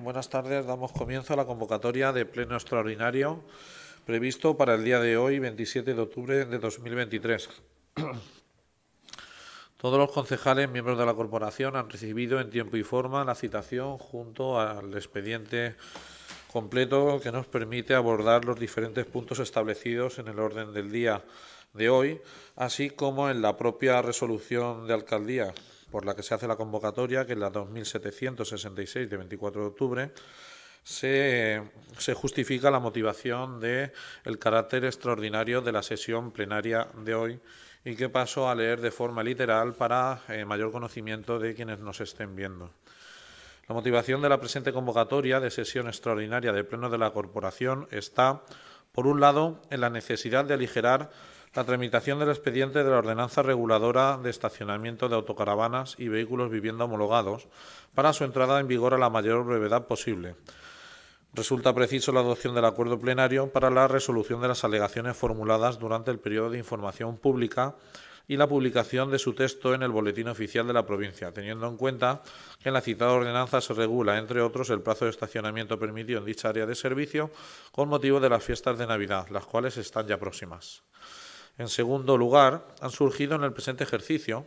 buenas tardes. Damos comienzo a la convocatoria de pleno extraordinario previsto para el día de hoy, 27 de octubre de 2023. Todos los concejales miembros de la corporación han recibido en tiempo y forma la citación junto al expediente completo que nos permite abordar los diferentes puntos establecidos en el orden del día de hoy, así como en la propia resolución de alcaldía por la que se hace la convocatoria, que es la 2766 de 24 de octubre, se, justifica la motivación de el carácter extraordinario de la sesión plenaria de hoy y que paso a leer de forma literal para eh, mayor conocimiento de quienes nos estén viendo. La motivación de la presente convocatoria de sesión extraordinaria de pleno de la corporación está, por un lado, en la necesidad de aligerar la tramitación del expediente de la ordenanza reguladora de estacionamiento de autocaravanas y vehículos vivienda homologados para su entrada en vigor a la mayor brevedad posible. Resulta preciso la adopción del acuerdo plenario para la resolución de las alegaciones formuladas durante el periodo de información pública y la publicación de su texto en el Boletín Oficial de la provincia, teniendo en cuenta que en la citada ordenanza se regula, entre otros, el plazo de estacionamiento permitido en dicha área de servicio con motivo de las fiestas de Navidad, las cuales están ya próximas. En segundo lugar, han surgido en el presente ejercicio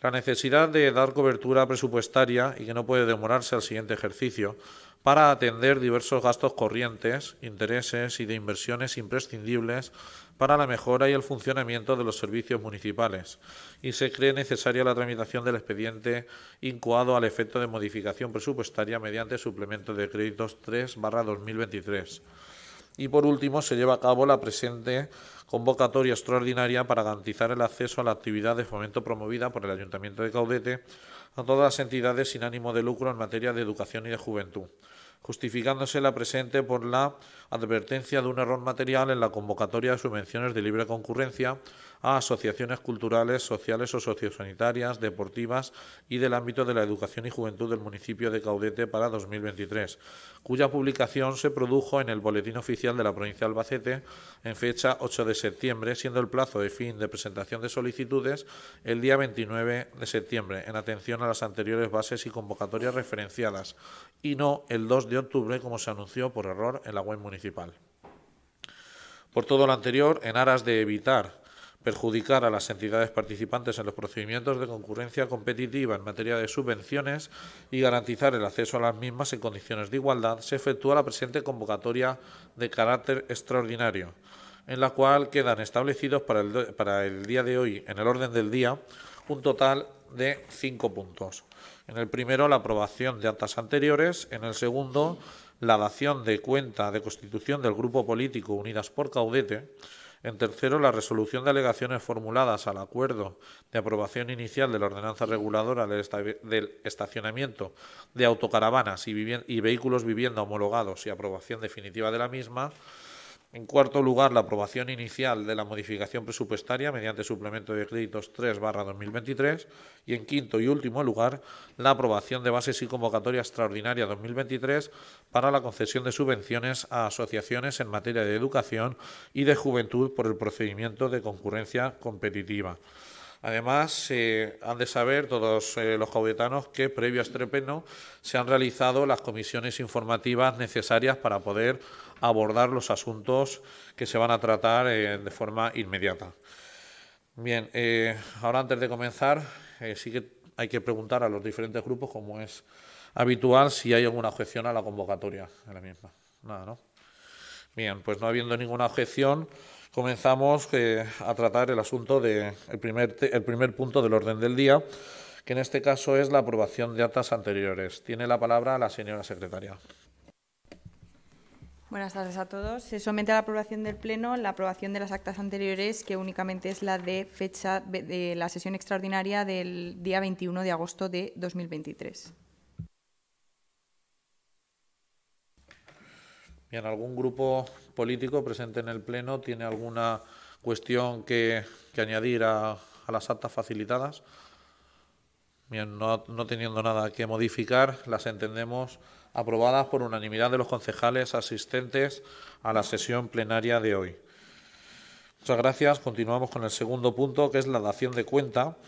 la necesidad de dar cobertura presupuestaria y que no puede demorarse al siguiente ejercicio para atender diversos gastos corrientes, intereses y de inversiones imprescindibles para la mejora y el funcionamiento de los servicios municipales y se cree necesaria la tramitación del expediente incoado al efecto de modificación presupuestaria mediante suplemento de créditos 3 2023 y por último, se lleva a cabo la presente convocatoria extraordinaria para garantizar el acceso a la actividad de fomento promovida por el Ayuntamiento de Caudete a todas las entidades sin ánimo de lucro en materia de educación y de juventud justificándose la presente por la advertencia de un error material en la convocatoria de subvenciones de libre concurrencia a asociaciones culturales, sociales o sociosanitarias, deportivas y del ámbito de la educación y juventud del municipio de Caudete para 2023, cuya publicación se produjo en el Boletín Oficial de la Provincia de Albacete en fecha 8 de septiembre, siendo el plazo de fin de presentación de solicitudes el día 29 de septiembre, en atención a las anteriores bases y convocatorias referenciadas, y no el de octubre, como se anunció por error en la web municipal. Por todo lo anterior, en aras de evitar perjudicar a las entidades participantes en los procedimientos de concurrencia competitiva en materia de subvenciones y garantizar el acceso a las mismas en condiciones de igualdad, se efectúa la presente convocatoria de carácter extraordinario, en la cual quedan establecidos para el día de hoy, en el orden del día, un total de cinco puntos. En el primero, la aprobación de actas anteriores. En el segundo, la dación de cuenta de constitución del grupo político Unidas por Caudete. En tercero, la resolución de alegaciones formuladas al acuerdo de aprobación inicial de la ordenanza reguladora del estacionamiento de autocaravanas y, vehículos vivienda homologados y aprobación definitiva de la misma. En cuarto lugar, la aprobación inicial de la modificación presupuestaria mediante suplemento de créditos 3-2023. Y en quinto y último lugar, la aprobación de bases y convocatoria extraordinaria 2023 para la concesión de subvenciones a asociaciones en materia de educación y de juventud por el procedimiento de concurrencia competitiva. Además, han de saber todos eh, los caudetanos que, previo a Estrepeno, se han realizado las comisiones informativas necesarias para poder abordar los asuntos que se van a tratar eh, de forma inmediata. Bien, eh, ahora antes de comenzar, eh, sí que hay que preguntar a los diferentes grupos, como es habitual, si hay alguna objeción a la convocatoria la misma. Nada, ¿no? Bien, pues no habiendo ninguna objeción, comenzamos a tratar el asunto del primer, el primer punto del orden del día, que en este caso es la aprobación de actas anteriores. Tiene la palabra la señora secretaria. Buenas tardes a todos. Se somete a la aprobación del Pleno la aprobación de las actas anteriores, que únicamente es la de fecha de la sesión extraordinaria del día 21 de agosto de 2023. Bien, ¿algún grupo político presente en el Pleno tiene alguna cuestión que, añadir a, las actas facilitadas? Bien, no, no teniendo nada que modificar, las entendemos aprobadas por unanimidad de los concejales asistentes a la sesión plenaria de hoy. Muchas gracias. Continuamos con el segundo punto, que es la dación de cuenta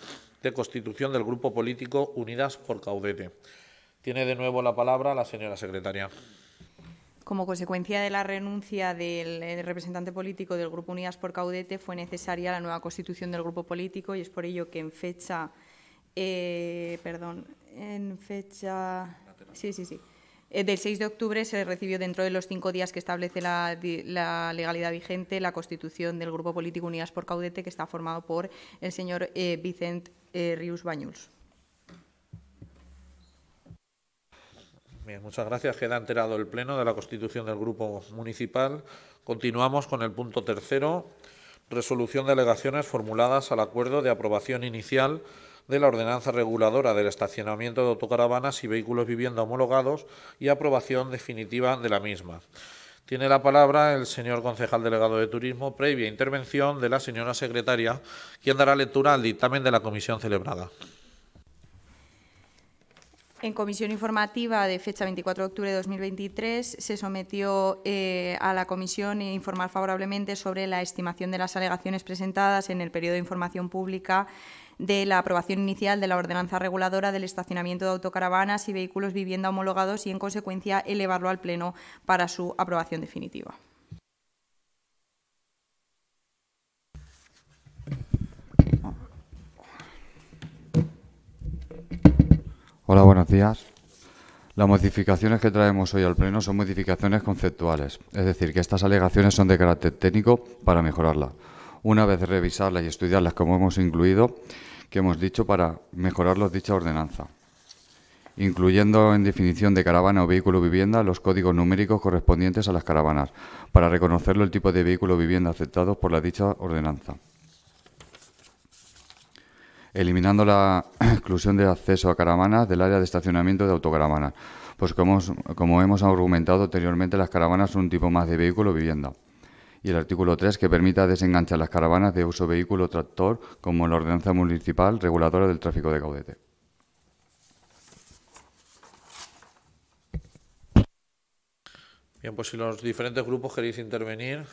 de constitución del grupo político Unidas por Caudete. Tiene de nuevo la palabra la señora secretaria. Como consecuencia de la renuncia del eh, representante político del Grupo Unidas por Caudete, fue necesaria la nueva constitución del grupo político y es por ello que en fecha, eh, perdón, en fecha, sí, sí, sí, eh, del 6 de octubre se recibió dentro de los cinco días que establece la, legalidad vigente la constitución del Grupo Político Unidas por Caudete, que está formado por el señor eh, Vicent eh, Rius Bañuls. muchas gracias. Queda enterado el Pleno de la constitución del Grupo Municipal. Continuamos con el punto tercero, resolución de alegaciones formuladas al acuerdo de aprobación inicial de la Ordenanza Reguladora del Estacionamiento de Autocaravanas y Vehículos Vivienda Homologados y aprobación definitiva de la misma. Tiene la palabra el señor concejal delegado de Turismo, previa intervención de la señora secretaria, quien dará lectura al dictamen de la comisión celebrada. En comisión informativa de fecha 24 de octubre de 2023 se sometió eh, a la comisión informar favorablemente sobre la estimación de las alegaciones presentadas en el periodo de información pública de la aprobación inicial de la ordenanza reguladora del estacionamiento de autocaravanas y vehículos vivienda homologados y, en consecuencia, elevarlo al Pleno para su aprobación definitiva. Hola, buenos días. Las modificaciones que traemos hoy al Pleno son modificaciones conceptuales, es decir, que estas alegaciones son de carácter técnico para mejorarlas. Una vez revisarlas y estudiarlas como hemos incluido, que hemos dicho para mejorar dicha ordenanza, incluyendo en definición de caravana o vehículo vivienda los códigos numéricos correspondientes a las caravanas, para reconocerlo el tipo de vehículo vivienda aceptado por la dicha ordenanza. Eliminando la exclusión de acceso a caravanas del área de estacionamiento de autocaravanas, pues como, como hemos argumentado anteriormente, las caravanas son un tipo más de vehículo vivienda y el artículo 3 que permita desenganchar las caravanas de uso vehículo tractor como la ordenanza municipal reguladora del tráfico de caudete. Bien, pues si los diferentes grupos queréis intervenir,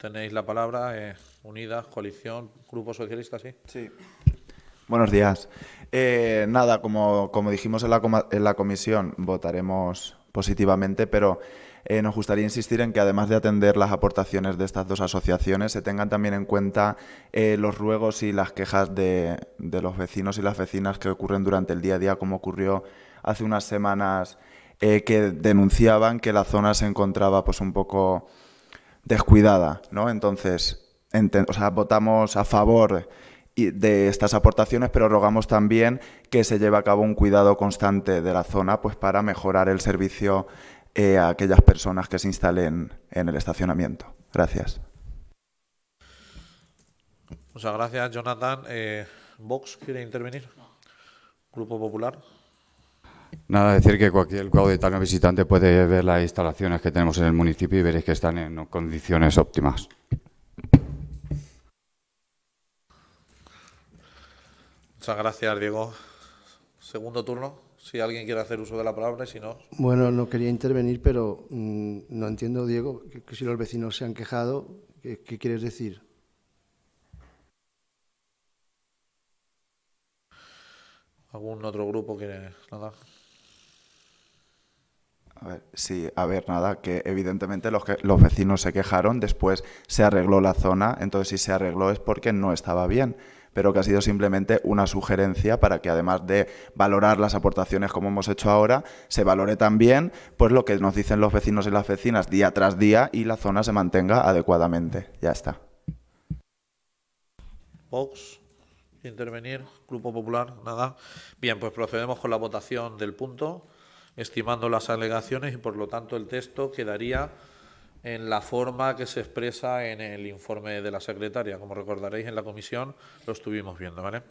tenéis la palabra. Eh, Unidas, coalición, Grupo Socialista, ¿sí? Sí. Buenos días. Eh, nada, como, dijimos en la, en la comisión, votaremos positivamente, pero eh, nos gustaría insistir en que además de atender las aportaciones de estas dos asociaciones, se tengan también en cuenta eh, los ruegos y las quejas de, los vecinos y las vecinas que ocurren durante el día a día, como ocurrió hace unas semanas eh, que denunciaban que la zona se encontraba pues un poco descuidada, ¿no? Entonces, votamos a favor de estas aportaciones, pero rogamos también que se lleve a cabo un cuidado constante de la zona pues para mejorar el servicio e a aquellas personas que se instalen en el estacionamiento. Gracias. Muchas gracias, Jonathan. Eh, ¿Vox quiere intervenir? Grupo Popular. Nada, decir que cualquier cuadritano visitante puede ver las instalaciones que tenemos en el municipio y veréis que están en condiciones óptimas. Muchas gracias, Diego. Segundo turno si alguien quiere hacer uso de la palabra y si no. Bueno, no quería intervenir, pero mm, no entiendo, Diego, que, si los vecinos se han quejado, ¿qué, quieres decir? ¿Algún otro grupo quiere nada? A ver, sí, a ver, nada, que evidentemente los, que, los vecinos se quejaron, después se arregló la zona, entonces si se arregló es porque no estaba bien pero que ha sido simplemente una sugerencia para que además de valorar las aportaciones como hemos hecho ahora, se valore también pues lo que nos dicen los vecinos y las vecinas día tras día y la zona se mantenga adecuadamente. Ya está. Vox, intervenir, Grupo Popular, nada. Bien, pues procedemos con la votación del punto, estimando las alegaciones y por lo tanto el texto quedaría en la forma que se expresa en el informe de la secretaria. Como recordaréis, en la comisión lo estuvimos viendo. ¿vale?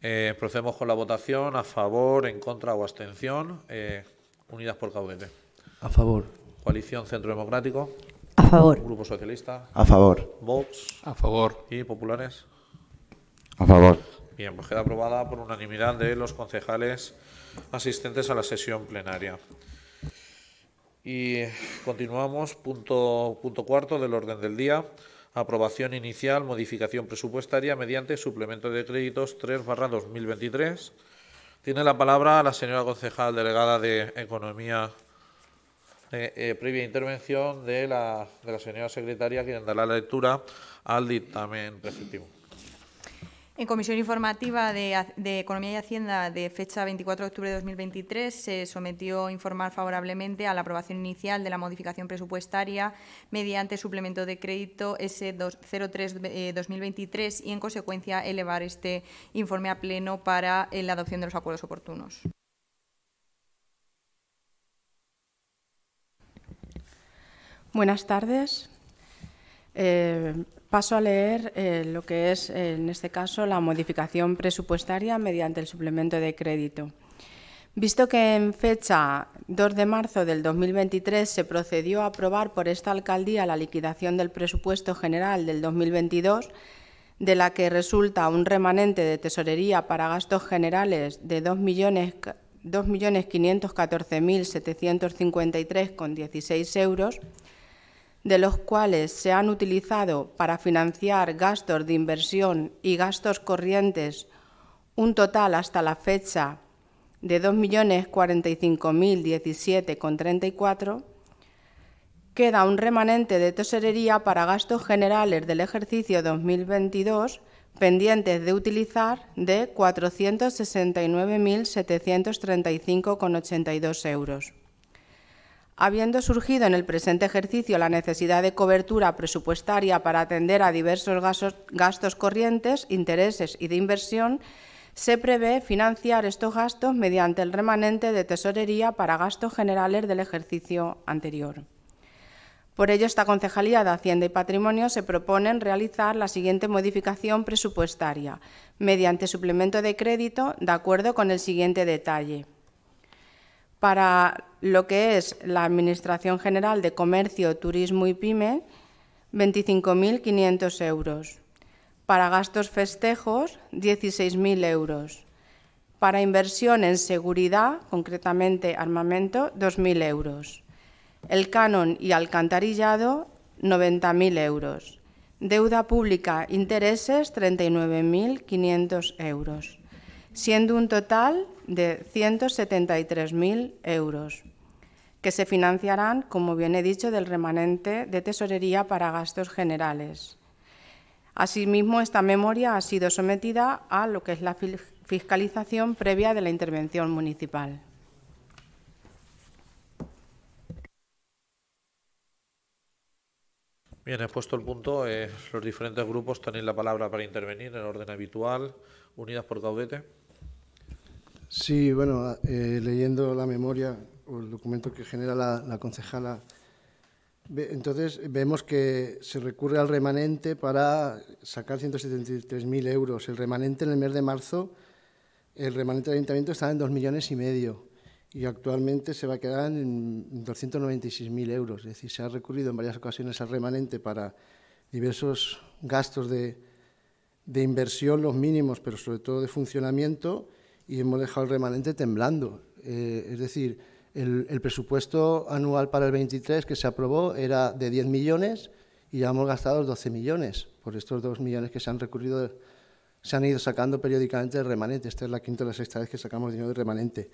Eh, procedemos con la votación. ¿A favor, en contra o abstención? Eh, Unidas por Caudete. A favor. Coalición Centro Democrático. A favor. Grupo Socialista. A favor. Vox. A favor. ¿Y Populares? A favor. Bien, pues queda aprobada por unanimidad de los concejales asistentes a la sesión plenaria. Y continuamos, punto, cuarto del orden del día. Aprobación inicial, modificación presupuestaria mediante suplemento de créditos 3 barra 2023. Tiene la palabra la señora concejal delegada de Economía, eh, previa intervención de la, de la señora secretaria, quien dará la lectura al dictamen respectivo. En Comisión Informativa de, Economía y Hacienda de fecha 24 de octubre de 2023 se sometió a informar favorablemente a la aprobación inicial de la modificación presupuestaria mediante suplemento de crédito S03-2023 eh, y, en consecuencia, elevar este informe a pleno para eh, la adopción de los acuerdos oportunos. Buenas tardes. Eh, Paso a leer eh, lo que es, eh, en este caso, la modificación presupuestaria mediante el suplemento de crédito. Visto que en fecha 2 de marzo del 2023 se procedió a aprobar por esta alcaldía la liquidación del presupuesto general del 2022, de la que resulta un remanente de tesorería para gastos generales de 2.514.753,16 euros, de los cuales se han utilizado para financiar gastos de inversión y gastos corrientes un total hasta la fecha de 2.045.017,34, queda un remanente de tesorería para gastos generales del ejercicio 2022 pendientes de utilizar de 469.735,82 euros. Habiendo surgido en el presente ejercicio la necesidad de cobertura presupuestaria para atender a diversos gastos, corrientes, intereses y de inversión, se prevé financiar estos gastos mediante el remanente de tesorería para gastos generales del ejercicio anterior. Por ello, esta Concejalía de Hacienda y Patrimonio se propone realizar la siguiente modificación presupuestaria mediante suplemento de crédito de acuerdo con el siguiente detalle para lo que es la Administración General de Comercio, Turismo y PyME, 25.500 euros. Para gastos festejos, 16.000 euros. Para inversión en seguridad, concretamente armamento, 2.000 euros. El canon y alcantarillado, 90.000 euros. Deuda pública, intereses, 39.500 euros, siendo un total de 173.000 euros, que se financiarán, como bien he dicho, del remanente de tesorería para gastos generales. Asimismo, esta memoria ha sido sometida a lo que es la fiscalización previa de la intervención municipal. Bien, he puesto el punto. Eh, los diferentes grupos tenéis la palabra para intervenir en orden habitual. Unidas por Caudete. Sí, bueno, ah, eh, leyendo la memoria o el documento que genera la, concejala, entonces vemos que se recurre al remanente para sacar 173.000 euros. El remanente en el mes de marzo, el remanente del ayuntamiento estaba en 2 millones y medio y actualmente se va a quedar en 296.000 euros. Es decir, se ha recurrido en varias ocasiones al remanente para diversos gastos de inversión, los mínimos, pero sobre todo de funcionamiento y hemos dejado el remanente temblando. Eh, es decir, el, presupuesto anual para el 23 que se aprobó era de 10 millones y ya hemos gastado 12 millones por estos 2 millones que se han recurrido, se han ido sacando periódicamente del remanente. Esta es la quinta o la sexta vez que sacamos dinero del remanente.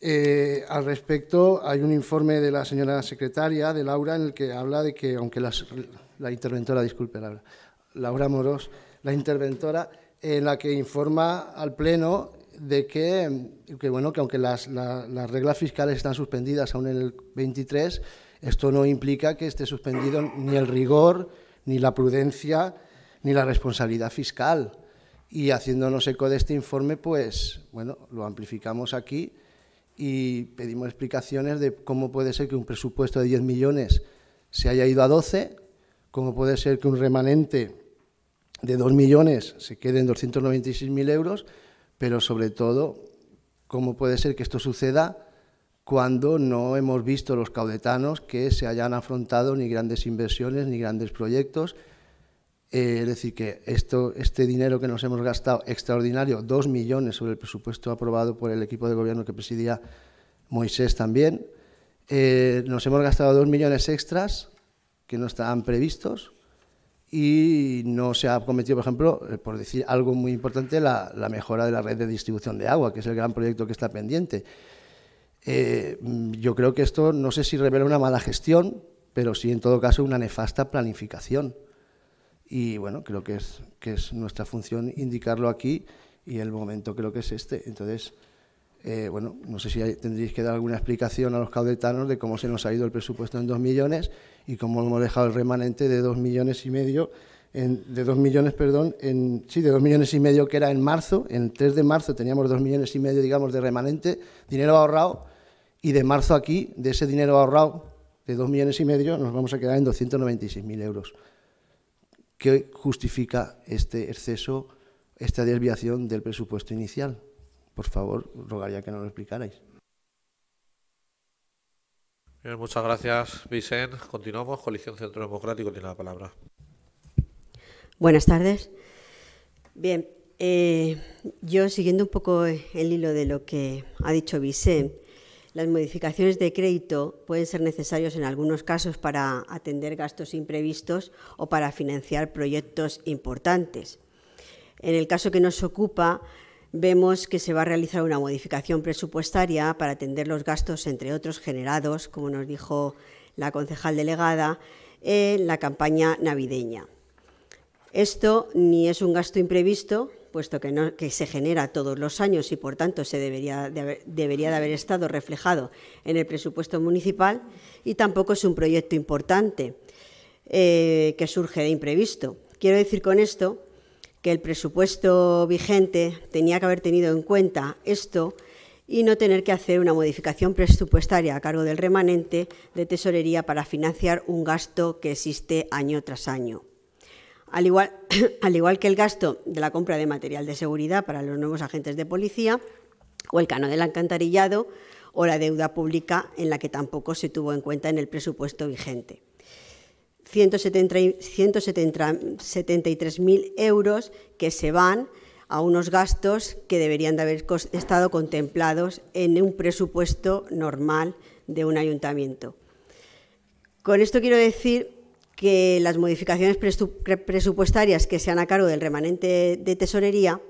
Eh, al respecto, hay un informe de la señora secretaria, de Laura, en el que habla de que, aunque la interventora, disculpe Laura, Laura Moros, la interventora en la que informa al Pleno de que, que bueno, que aunque las, reglas fiscales están suspendidas aún en el 23, esto no implica que esté suspendido ni el rigor, ni la prudencia, ni la responsabilidad fiscal. Y haciéndonos eco de este informe, pues bueno, lo amplificamos aquí y pedimos explicaciones de cómo puede ser que un presupuesto de 10 millones se haya ido a 12, cómo puede ser que un remanente de 2 millones se queden 296.000 euros, pero sobre todo, ¿cómo puede ser que esto suceda cuando no hemos visto los caudetanos que se hayan afrontado ni grandes inversiones ni grandes proyectos? Eh, es decir, que esto, este dinero que nos hemos gastado extraordinario, 2 millones sobre el presupuesto aprobado por el equipo de gobierno que presidía Moisés también, eh, nos hemos gastado 2 millones extras que no estaban previstos y no se ha cometido, por ejemplo, eh, por decir algo muy importante, la, mejora de la red de distribución de agua, que es el gran proyecto que está pendiente. Eh, yo creo que esto no sé si revela una mala gestión, pero sí en todo caso una nefasta planificación. Y bueno, creo que es, que es nuestra función indicarlo aquí y el momento creo que es este. Entonces, eh, bueno, no sé si tendríais tendréis que dar alguna explicación a los caudetanos de cómo se nos ha ido el presupuesto en dos millones y cómo hemos dejado el remanente de dos millones y medio, en, de dos millones, perdón, en, sí, de dos millones y medio que era en marzo, en 3 de marzo teníamos dos millones y medio, digamos, de remanente, dinero ahorrado, y de marzo aquí, de ese dinero ahorrado de dos millones y medio, nos vamos a quedar en 296.000 euros. ¿Qué justifica este exceso, esta desviación del presupuesto inicial? por favor, rogaría que nos lo explicarais. muchas gracias, Vicente. Continuamos. Coalición Centro Democrático tiene la palabra. Buenas tardes. Bien, eh, yo siguiendo un poco el hilo de lo que ha dicho Vicente, las modificaciones de crédito pueden ser necesarias en algunos casos para atender gastos imprevistos o para financiar proyectos importantes. En el caso que nos ocupa, vemos que se va a realizar una modificación presupuestaria para atender los gastos, entre otros, generados, como nos dijo la concejal delegada, en la campaña navideña. Esto ni es un gasto imprevisto, puesto que, se genera todos los años y, por tanto, se debería de, haber, estado reflejado en el presupuesto municipal, y tampoco es un proyecto importante eh, que surge de imprevisto. Quiero decir con esto que el presupuesto vigente tenía que haber tenido en cuenta esto y no tener que hacer una modificación presupuestaria a cargo del remanente de tesorería para financiar un gasto que existe año tras año. Al igual, que el gasto de la compra de material de seguridad para los nuevos agentes de policía o el cano del alcantarillado o la deuda pública en la que tampoco se tuvo en cuenta en el presupuesto vigente. 173.000 euros que se van a unos gastos que deberían de haber estado contemplados en un presupuesto normal de un ayuntamiento. Con esto quiero decir que las modificaciones presupuestarias que sean a cargo del remanente de tesorería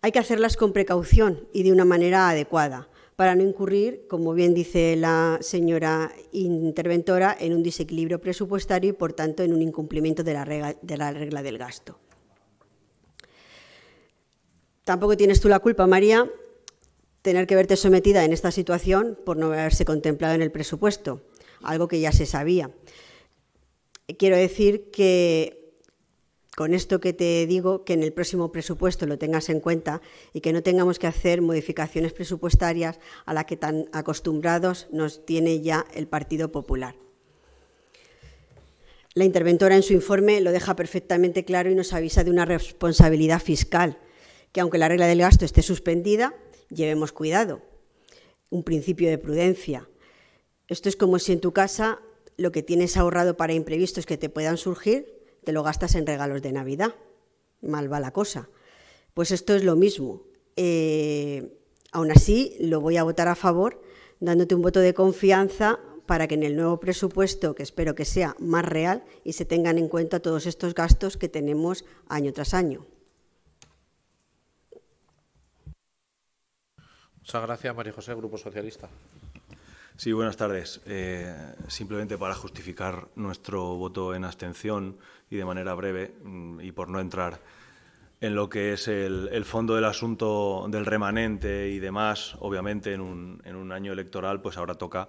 hay que hacerlas con precaución y de una manera adecuada, para no incurrir, como bien dice la señora interventora, en un desequilibrio presupuestario y, por tanto, en un incumplimiento de la regla, del gasto. Tampoco tienes tú la culpa, María, tener que verte sometida en esta situación por no haberse contemplado en el presupuesto, algo que ya se sabía. Quiero decir que con esto que te digo, que en el próximo presupuesto lo tengas en cuenta y que no tengamos que hacer modificaciones presupuestarias a las que tan acostumbrados nos tiene ya el Partido Popular. La interventora en su informe lo deja perfectamente claro y nos avisa de una responsabilidad fiscal, que aunque la regla del gasto esté suspendida, llevemos cuidado, un principio de prudencia. Esto es como si en tu casa lo que tienes ahorrado para imprevistos que te puedan surgir te lo gastas en regalos de Navidad. Mal va la cosa. Pues esto es lo mismo. Eh, aún así, lo voy a votar a favor, dándote un voto de confianza para que en el nuevo presupuesto, que espero que sea más real, y se tengan en cuenta todos estos gastos que tenemos año tras año. Muchas gracias, María José, Grupo Socialista. Sí, buenas tardes. Eh, simplemente para justificar nuestro voto en abstención y de manera breve mm, y por no entrar en lo que es el, fondo del asunto del remanente y demás, obviamente en un, año electoral pues ahora toca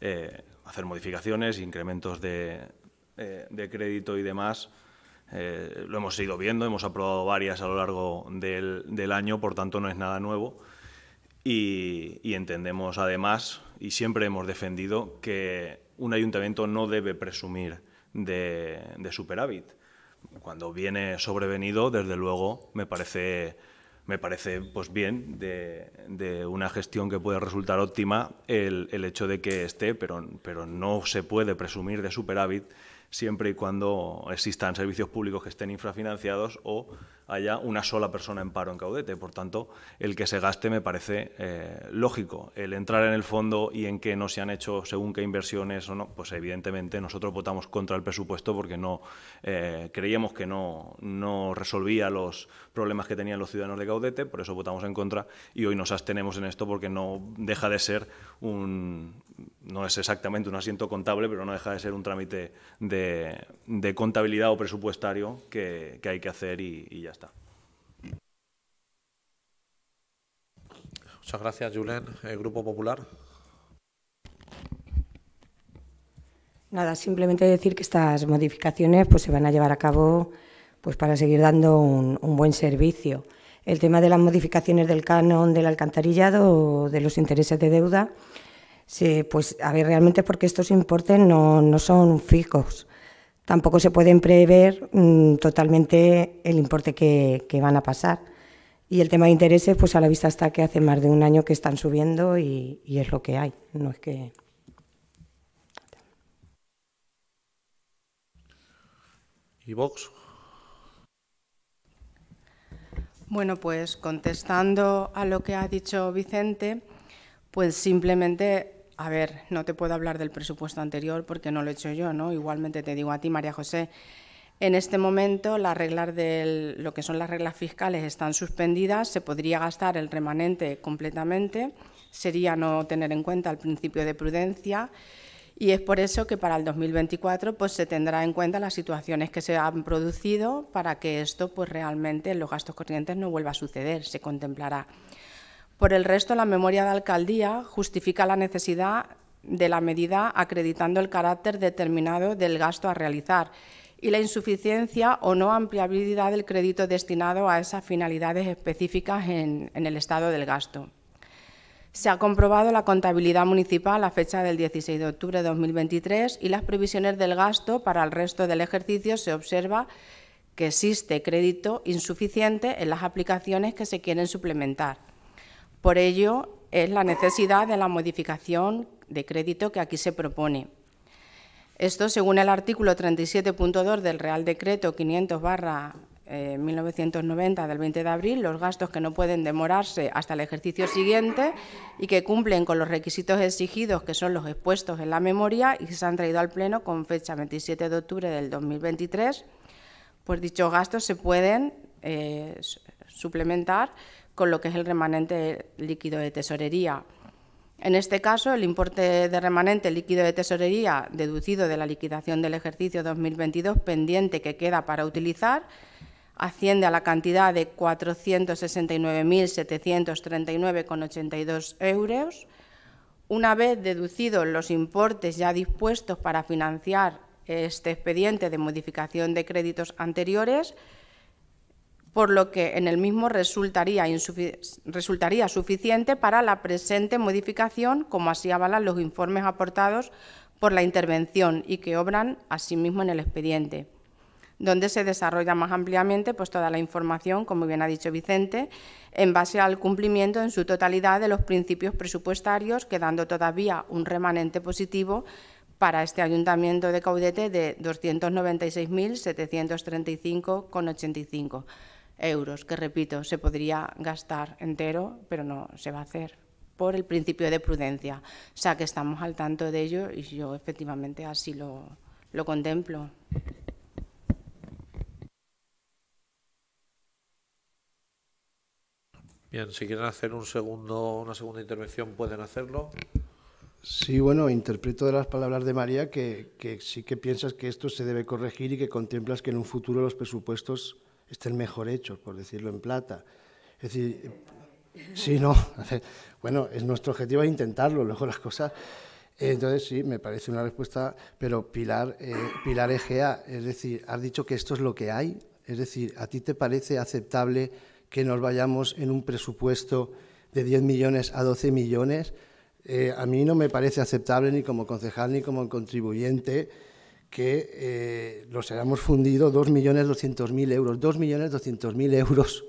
eh, hacer modificaciones, incrementos de, eh, crédito y demás. lo hemos ido viendo, hemos aprobado varias a lo largo del, año, por tanto no es nada nuevo. y entendemos además y siempre hemos defendido que un ayuntamiento no debe presumir de, superávit. Cuando viene sobrevenido, desde luego, me parece me parece pues bien de, una gestión que puede resultar óptima el, el, hecho de que esté, pero, pero no se puede presumir de superávit siempre y cuando existan servicios públicos que estén infrafinanciados o haya una sola persona en paro en Caudete. Por tanto, el que se gaste me parece eh, lógico. El entrar en el fondo y en qué no se han hecho según qué inversiones o no, pues evidentemente nosotros votamos contra el presupuesto porque no eh, creíamos que no, no resolvía los problemas que tenían los ciudadanos de Caudete, por eso votamos en contra y hoy nos abstenemos en esto porque no deja de ser un no es exactamente un asiento contable, pero no deja de ser un trámite de, contabilidad o presupuestario que, hay que hacer y, ya está. Muchas gracias, Julen. El eh, Grupo Popular. Nada, simplemente decir que estas modificaciones pues, se van a llevar a cabo pues, para seguir dando un, un buen servicio. El tema de las modificaciones del canon del alcantarillado o de los intereses de deuda Sí, pues a ver, realmente porque estos importes no, son fijos. Tampoco se pueden prever mm, totalmente el importe que, van a pasar. Y el tema de intereses, pues a la vista está que hace más de un año que están subiendo y, es lo que hay. No es que. ¿Y Vox? Bueno, pues contestando a lo que ha dicho Vicente, pues simplemente a ver, no te puedo hablar del presupuesto anterior porque no lo he hecho yo, ¿no? Igualmente te digo a ti, María José, en este momento las reglas de lo que son las reglas fiscales están suspendidas, se podría gastar el remanente completamente, sería no tener en cuenta el principio de prudencia y es por eso que para el 2024 pues se tendrá en cuenta las situaciones que se han producido para que esto pues realmente en los gastos corrientes no vuelva a suceder, se contemplará. Por el resto, la memoria de alcaldía justifica la necesidad de la medida acreditando el carácter determinado del gasto a realizar y la insuficiencia o no ampliabilidad del crédito destinado a esas finalidades específicas en, el estado del gasto. Se ha comprobado la contabilidad municipal a fecha del 16 de octubre de 2023 y las previsiones del gasto para el resto del ejercicio se observa que existe crédito insuficiente en las aplicaciones que se quieren suplementar. Por ello, es la necesidad de la modificación de crédito que aquí se propone. Esto, según el artículo 37.2 del Real Decreto 500 1990 eh, del 20 de abril, los gastos que no pueden demorarse hasta el ejercicio siguiente y que cumplen con los requisitos exigidos, que son los expuestos en la memoria y que se han traído al Pleno con fecha 27 de octubre del 2023, pues dichos gastos se pueden eh, suplementar con lo que es el remanente líquido de tesorería. En este caso, el importe de remanente líquido de tesorería deducido de la liquidación del ejercicio 2022 pendiente que queda para utilizar asciende a la cantidad de 469.739,82 euros. Una vez deducidos los importes ya dispuestos para financiar este expediente de modificación de créditos anteriores, por lo que en el mismo resultaría, suficiente para la presente modificación, como así avalan los informes aportados por la intervención y que obran asimismo en el expediente, donde se desarrolla más ampliamente pues, toda la información, como bien ha dicho Vicente, en base al cumplimiento en su totalidad de los principios presupuestarios, quedando todavía un remanente positivo para este ayuntamiento de Caudete de 296.735,85 euros, que repito, se podría gastar entero, pero no se va a hacer por el principio de prudencia. O sea, que estamos al tanto de ello y yo efectivamente así lo, contemplo. Bien, si quieren hacer un segundo, una segunda intervención, pueden hacerlo. Sí, bueno, interpreto de las palabras de María que sí que piensas que esto se debe corregir y que contemplas que en un futuro los presupuestos este el mejor hecho, por decirlo en plata. Es decir, sí, no, bueno, es nuestro objetivo intentarlo, luego las cosas. Entonces sí, me parece una respuesta, pero Pilar, eh, Pilar Egea, es decir, has dicho que esto es lo que hay, es decir, ¿a ti te parece aceptable que nos vayamos en un presupuesto de 10 millones a 12 millones? Eh, a mí no me parece aceptable ni como concejal ni como contribuyente que eh, los habíamos fundido 2.200.000 euros, 2.200.000 euros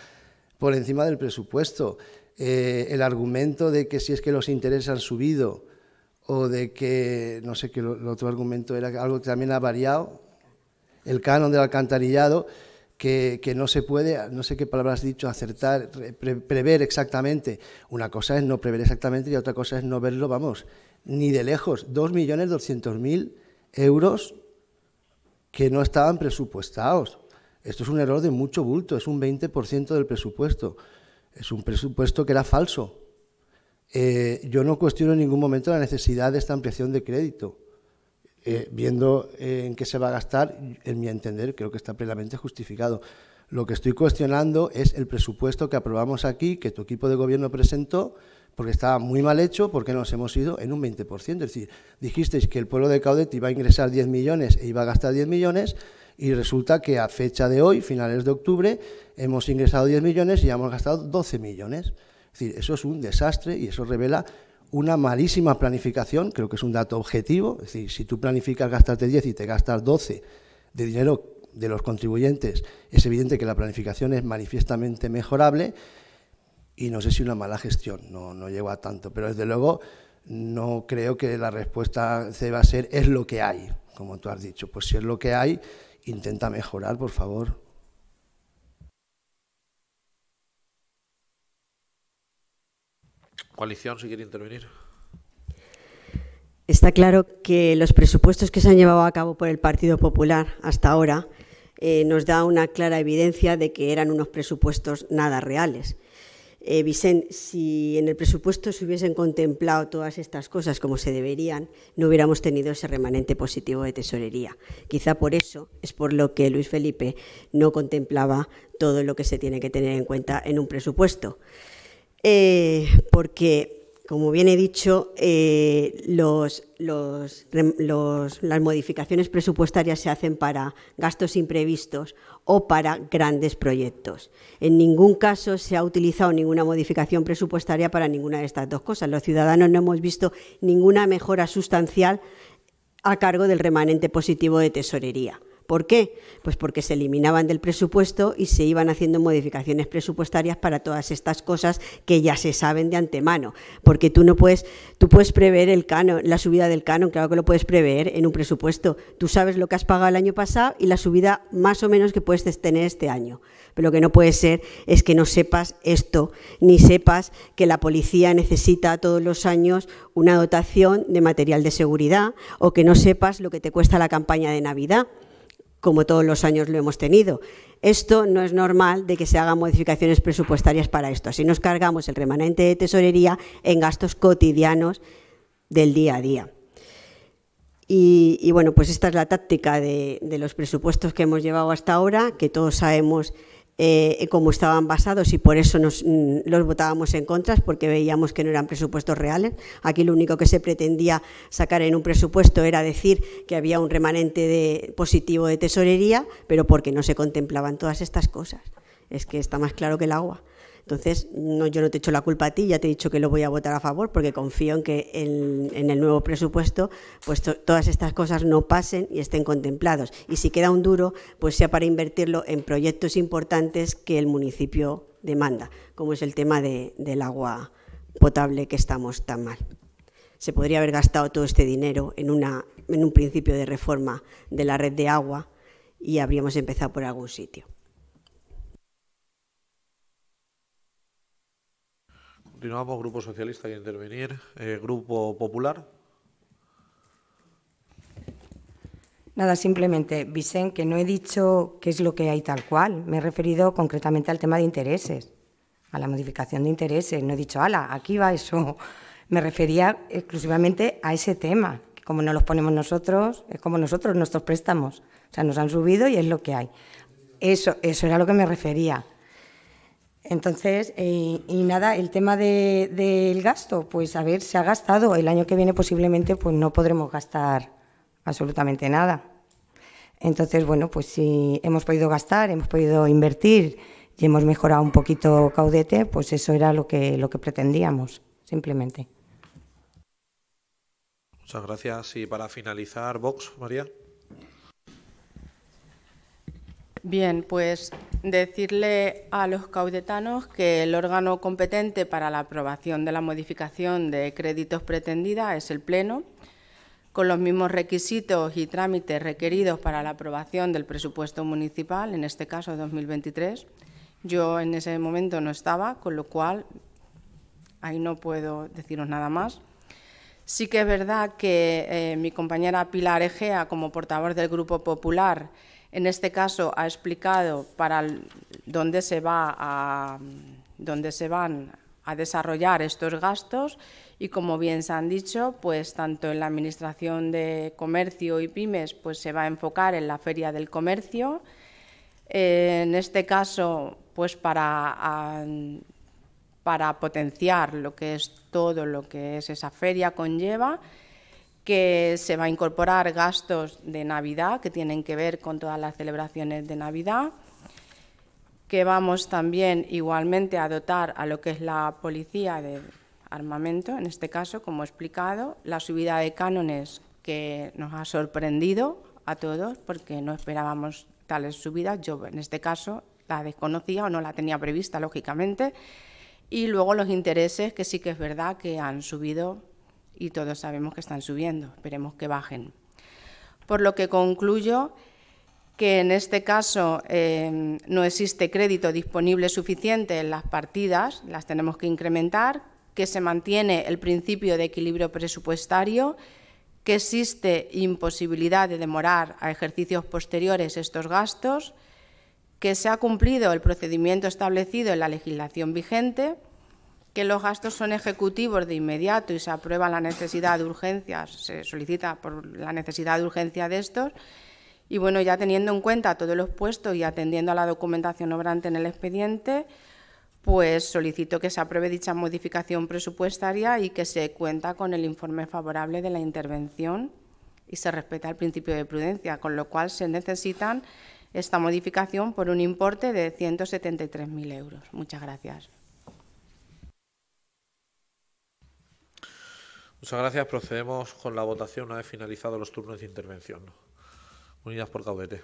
por encima del presupuesto. Eh, el argumento de que si es que los intereses han subido o de que, no sé, que el otro argumento era algo que también ha variado, el canon del alcantarillado, que, no se puede, no sé qué palabras has dicho, acertar, prever exactamente. Una cosa es no prever exactamente y otra cosa es no verlo, vamos, ni de lejos. 2.200.000 euros euros que no estaban presupuestados. Esto es un error de mucho bulto, es un 20% del presupuesto. Es un presupuesto que era falso. Eh, yo no cuestiono en ningún momento la necesidad de esta ampliación de crédito. Eh, viendo eh, en qué se va a gastar, en mi entender, creo que está plenamente justificado. Lo que estoy cuestionando es el presupuesto que aprobamos aquí, que tu equipo de gobierno presentó, porque estaba muy mal hecho, porque nos hemos ido en un 20%. Es decir, dijisteis que el pueblo de Caudete iba a ingresar 10 millones e iba a gastar 10 millones, y resulta que a fecha de hoy, finales de octubre, hemos ingresado 10 millones y ya hemos gastado 12 millones. Es decir, eso es un desastre y eso revela una malísima planificación, creo que es un dato objetivo, es decir, si tú planificas gastarte 10 y te gastas 12 de dinero de los contribuyentes, es evidente que la planificación es manifiestamente mejorable y no sé si una mala gestión, no, no llego a tanto, pero desde luego no creo que la respuesta va a ser es lo que hay, como tú has dicho. Pues si es lo que hay, intenta mejorar, por favor. Coalición, si quiere intervenir. Está claro que los presupuestos que se han llevado a cabo por el Partido Popular hasta ahora eh, nos da una clara evidencia de que eran unos presupuestos nada reales. Eh, Vicente, si en el presupuesto se hubiesen contemplado todas estas cosas como se deberían, no hubiéramos tenido ese remanente positivo de tesorería. Quizá por eso es por lo que Luis Felipe no contemplaba todo lo que se tiene que tener en cuenta en un presupuesto. Eh, porque como bien he dicho, eh, las modificaciones presupuestarias se hacen para gastos imprevistos o para grandes proyectos. En ningún caso se ha utilizado ninguna modificación presupuestaria para ninguna de estas dos cosas. Los ciudadanos no hemos visto ninguna mejora sustancial a cargo del remanente positivo de tesorería. ¿Por qué? Pues porque se eliminaban del presupuesto y se iban haciendo modificaciones presupuestarias para todas estas cosas que ya se saben de antemano. Porque tú no puedes, tú puedes prever el canon, la subida del canon, claro que lo puedes prever en un presupuesto. Tú sabes lo que has pagado el año pasado y la subida más o menos que puedes tener este año. Pero lo que no puede ser es que no sepas esto, ni sepas que la policía necesita todos los años una dotación de material de seguridad o que no sepas lo que te cuesta la campaña de Navidad como todos los años lo hemos tenido. Esto no es normal de que se hagan modificaciones presupuestarias para esto. Así nos cargamos el remanente de tesorería en gastos cotidianos del día a día. Y, bueno, pues esta es la táctica de, de los presupuestos que hemos llevado hasta ahora, que todos sabemos eh, como estaban basados y por eso nos, mm, los votábamos en contra, porque veíamos que no eran presupuestos reales. Aquí lo único que se pretendía sacar en un presupuesto era decir que había un remanente de, positivo de tesorería, pero porque no se contemplaban todas estas cosas. Es que está más claro que el agua. Entonces, no, yo no te echo la culpa a ti, ya te he dicho que lo voy a votar a favor porque confío en que en, el nuevo presupuesto pues todas estas cosas no pasen y estén contemplados. Y si queda un duro, pues sea para invertirlo en proyectos importantes que el municipio demanda, como es el tema del agua potable que estamos tan mal. Se podría haber gastado todo este dinero en, en un principio de reforma de la red de agua y habríamos empezado por algún sitio. Continuamos, Grupo Socialista, que intervenir. Eh, Grupo Popular. Nada, simplemente, Vicente, que no he dicho qué es lo que hay tal cual. Me he referido concretamente al tema de intereses, a la modificación de intereses. No he dicho, ala, aquí va eso. Me refería exclusivamente a ese tema. Que como no los ponemos nosotros, es como nosotros, nuestros préstamos. O sea, nos han subido y es lo que hay. Eso, eso era lo que me refería. Entonces, eh, y nada, el tema del gasto, pues a ver, se ha gastado. El año que viene posiblemente pues no podremos gastar absolutamente nada. Entonces, bueno, pues si hemos podido gastar, hemos podido invertir y hemos mejorado un poquito Caudete, pues eso era lo que, lo que pretendíamos, simplemente. Muchas gracias. Y para finalizar, Vox, María. Bien, pues decirle a los caudetanos que el órgano competente para la aprobación de la modificación de créditos pretendida es el Pleno, con los mismos requisitos y trámites requeridos para la aprobación del presupuesto municipal, en este caso 2023. Yo en ese momento no estaba, con lo cual ahí no puedo deciros nada más. Sí que es verdad que eh, mi compañera Pilar Egea, como portavoz del Grupo Popular, en este caso ha explicado dónde, se van a desarrollar estos gastos y como bien se han dicho, pues tanto en la Administración de Comercio y Pymes pues se va a enfocar en la Feria del Comercio. Eh, en este caso, pues para, para potenciar lo que es todo lo que es esa feria conlleva que se va a incorporar gastos de Navidad que tienen que ver con todas las celebraciones de Navidad, que vamos también igualmente a dotar a lo que es la policía de armamento, en este caso, como he explicado, la subida de cánones que nos ha sorprendido a todos porque no esperábamos tales subidas, yo en este caso la desconocía o no la tenía prevista, lógicamente, y luego los intereses que sí que es verdad que han subido y todos sabemos que están subiendo, esperemos que bajen. Por lo que concluyo que en este caso em, no existe crédito disponible suficiente en las partidas, las tenemos que incrementar, que se mantiene el principio de equilibrio presupuestario, que existe imposibilidad de demorar a ejercicios posteriores estos gastos, que se ha cumplido el procedimiento establecido en la legislación vigente que los gastos son ejecutivos de inmediato y se aprueba la necesidad de urgencia, se solicita por la necesidad de urgencia de estos. Y bueno, ya teniendo en cuenta todos los puestos y atendiendo a la documentación obrante en el expediente, pues solicito que se apruebe dicha modificación presupuestaria y que se cuenta con el informe favorable de la intervención y se respeta el principio de prudencia, con lo cual se necesitan esta modificación por un importe de 173.000 euros. Muchas gracias. Muchas gracias. Procedemos con la votación una vez finalizados los turnos de intervención. Unidas por Caudete.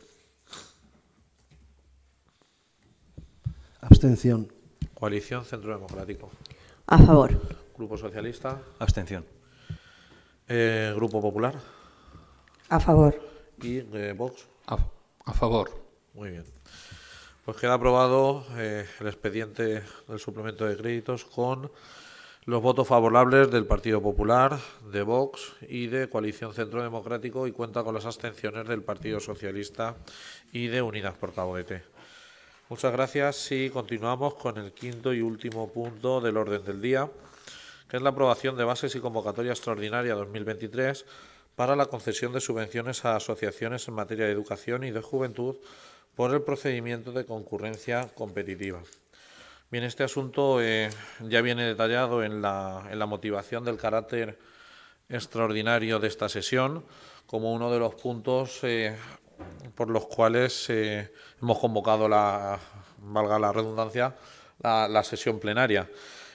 Abstención. Coalición Centro Democrático. A favor. Grupo Socialista. Abstención. Eh, Grupo Popular. A favor. Y eh, Vox. A, favor. Muy bien. Pues queda aprobado eh, el expediente del suplemento de créditos con los votos favorables del Partido Popular, de Vox y de Coalición Centro Democrático y cuenta con las abstenciones del Partido Socialista y de Unidas por Taboete. Muchas gracias y continuamos con el quinto y último punto del orden del día, que es la aprobación de bases y convocatoria extraordinaria 2023 para la concesión de subvenciones a asociaciones en materia de educación y de juventud por el procedimiento de concurrencia competitiva. Bien, este asunto eh, ya viene detallado en la, motivación del carácter extraordinario de esta sesión como uno de los puntos eh, por los cuales eh, hemos convocado la, valga la redundancia, la, sesión plenaria.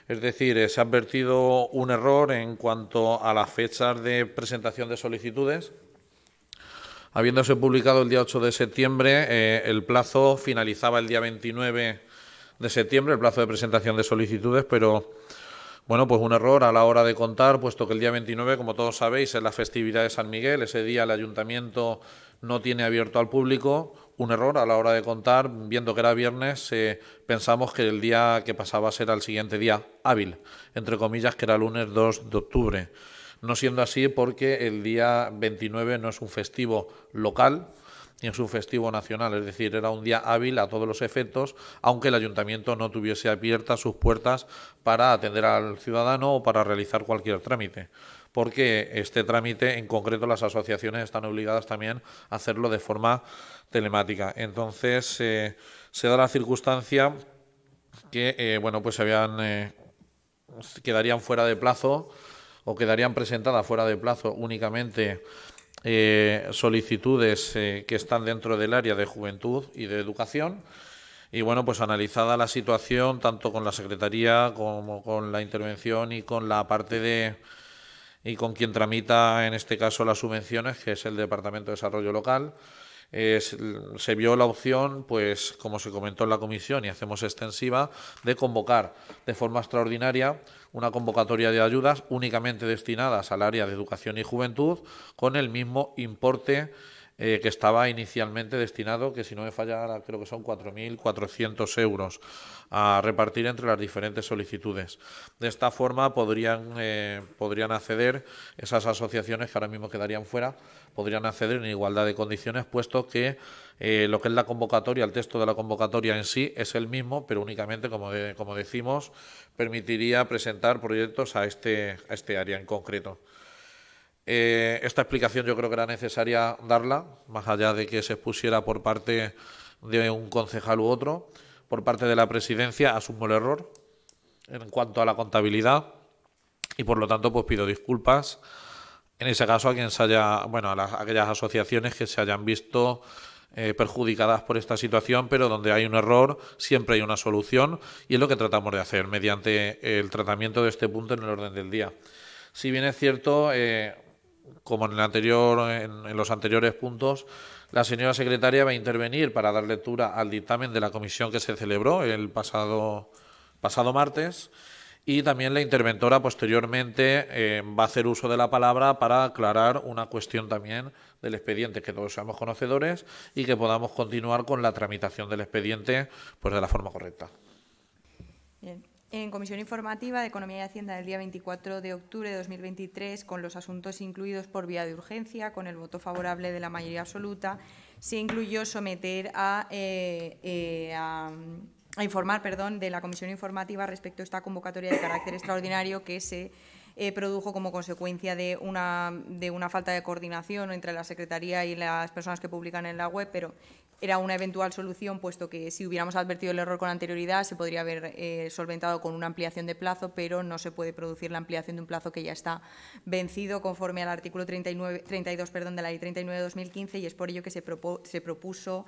Es decir, se ha advertido un error en cuanto a las fechas de presentación de solicitudes. Habiéndose publicado el día 8 de septiembre, el plazo finalizaba el día 29 de septiembre, el plazo de presentación de solicitudes, pero bueno, pues un error a la hora de contar, puesto que el día 29, como todos sabéis, es la festividad de San Miguel, ese día el ayuntamiento no tiene abierto al público, un error a la hora de contar, viendo que era viernes, eh, pensamos que el día que pasaba ser el siguiente día hábil, entre comillas, que era el lunes 2 de octubre. No siendo así porque el día 29 no es un festivo local, en su festivo nacional, es decir, era un día hábil a todos los efectos, aunque el ayuntamiento no tuviese abiertas sus puertas para atender al ciudadano o para realizar cualquier trámite porque este trámite, en concreto las asociaciones están obligadas también a hacerlo de forma telemática. Entonces, eh, se da la circunstancia que, eh, bueno, pues se habían, eh, quedarían fuera de plazo o quedarían presentadas fuera de plazo únicamente eh, solicitudes eh, que están dentro del área de juventud y de educación. Y bueno, pues analizada la situación, tanto con la Secretaría como con la intervención y con la parte de y con quien tramita en este caso las subvenciones, que es el Departamento de Desarrollo Local, se vio la opción, pues como se comentó en la comisión y hacemos extensiva, de convocar de forma extraordinaria una convocatoria de ayudas únicamente destinadas al área de educación y juventud con el mismo importe eh, que estaba inicialmente destinado, que si no me falla, creo que son 4.400 euros a repartir entre las diferentes solicitudes. De esta forma podrían, eh, podrían acceder esas asociaciones que ahora mismo quedarían fuera, podrían acceder en igualdad de condiciones, puesto que eh, lo que es la convocatoria, el texto de la convocatoria en sí es el mismo, pero únicamente, como, como decimos, permitiría presentar proyectos a este, a este área en concreto. Eh, esta explicación yo creo que era necesaria darla, más allá de que se expusiera por parte de un concejal u otro, por parte de la presidencia, asumo el error en cuanto a la contabilidad y por lo tanto pues pido disculpas en ese caso a quien se haya, bueno, a, aquellas asociaciones que se hayan visto eh, perjudicadas por esta situación, pero donde hay un error siempre hay una solución y es lo que tratamos de hacer mediante el tratamiento de este punto en el orden del día. Si bien es cierto, eh, como en, el anterior, en, los anteriores puntos, la señora secretaria va a intervenir para dar lectura al dictamen de la comisión que se celebró el pasado, pasado martes y también la interventora posteriormente eh, va a hacer uso de la palabra para aclarar una cuestión también del expediente, que todos seamos conocedores y que podamos continuar con la tramitación del expediente pues, de la forma correcta en Comisión Informativa de Economía y Hacienda del día 24 de octubre de 2023, con los asuntos incluidos por vía de urgencia, con el voto favorable de la mayoría absoluta, se incluyó someter a, eh, eh, informar perdón, de la Comisión Informativa respecto a esta convocatoria de carácter extraordinario que se eh, produjo como consecuencia de una, de una falta de coordinación entre la Secretaría y las personas que publican en la web, pero era una eventual solución, puesto que si hubiéramos advertido el error con anterioridad se podría haber eh, solventado con una ampliación de plazo, pero no se puede producir la ampliación de un plazo que ya está vencido conforme al artículo 39, 32 perdón, de la Ley 39 de 2015 y es por ello que se, se propuso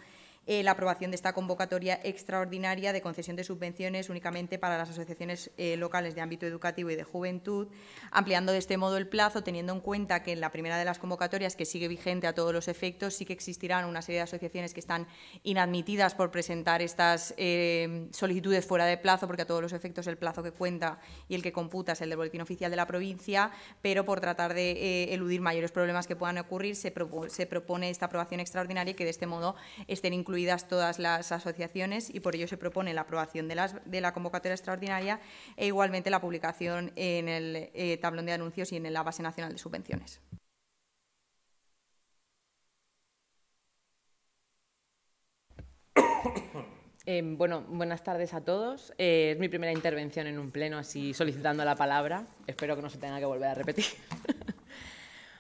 eh, la aprobación de esta convocatoria extraordinaria de concesión de subvenciones únicamente para las asociaciones eh, locales de ámbito educativo y de juventud, ampliando de este modo el plazo, teniendo en cuenta que en la primera de las convocatorias, que sigue vigente a todos los efectos, sí que existirán una serie de asociaciones que están inadmitidas por presentar estas eh, solicitudes fuera de plazo, porque a todos los efectos el plazo que cuenta y el que computa es el del Boletín Oficial de la provincia, pero por tratar de eludir mayores problemas que puedan ocurrir, se, propone esta aprobación extraordinaria y que de este modo estén incluidas todas las asociaciones, y por ello se propone la aprobación de, la convocatoria extraordinaria e igualmente la publicación en el eh, tablón de anuncios y en la base nacional de subvenciones. Em, bueno, buenas tardes a todos. Eh, es mi primera intervención en un pleno así solicitando la palabra. Espero que no se tenga que volver a repetir.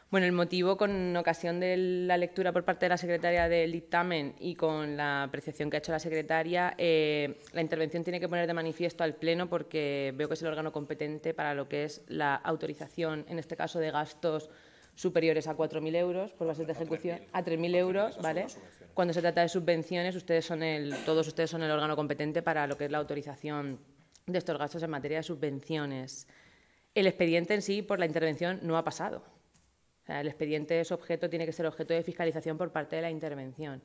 Bueno, el motivo con ocasión de la lectura por parte de la secretaria del dictamen y con la apreciación que ha hecho la secretaria, eh, la intervención tiene que poner de manifiesto al Pleno porque veo que es el órgano competente para lo que es la autorización, en este caso, de gastos superiores a 4.000 euros por bases de ejecución, a 3.000 euros, ¿vale? Cuando se trata de subvenciones, ustedes son el, todos ustedes son el órgano competente para lo que es la autorización de estos gastos en materia de subvenciones. El expediente en sí, por la intervención, no ha pasado el expediente es objeto, tiene que ser objeto de fiscalización por parte de la intervención.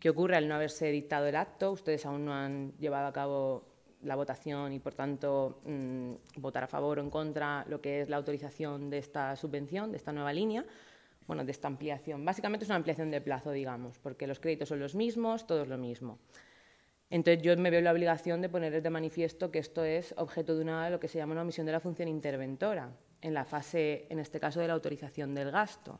¿Qué ocurre al no haberse dictado el acto? Ustedes aún no han llevado a cabo la votación y, por tanto, mm, votar a favor o en contra lo que es la autorización de esta subvención, de esta nueva línea, bueno, de esta ampliación. Básicamente es una ampliación de plazo, digamos, porque los créditos son los mismos, todo es lo mismo. Entonces yo me veo la obligación de poner de manifiesto que esto es objeto de una lo que se llama una omisión de la función interventora en la fase, en este caso, de la autorización del gasto.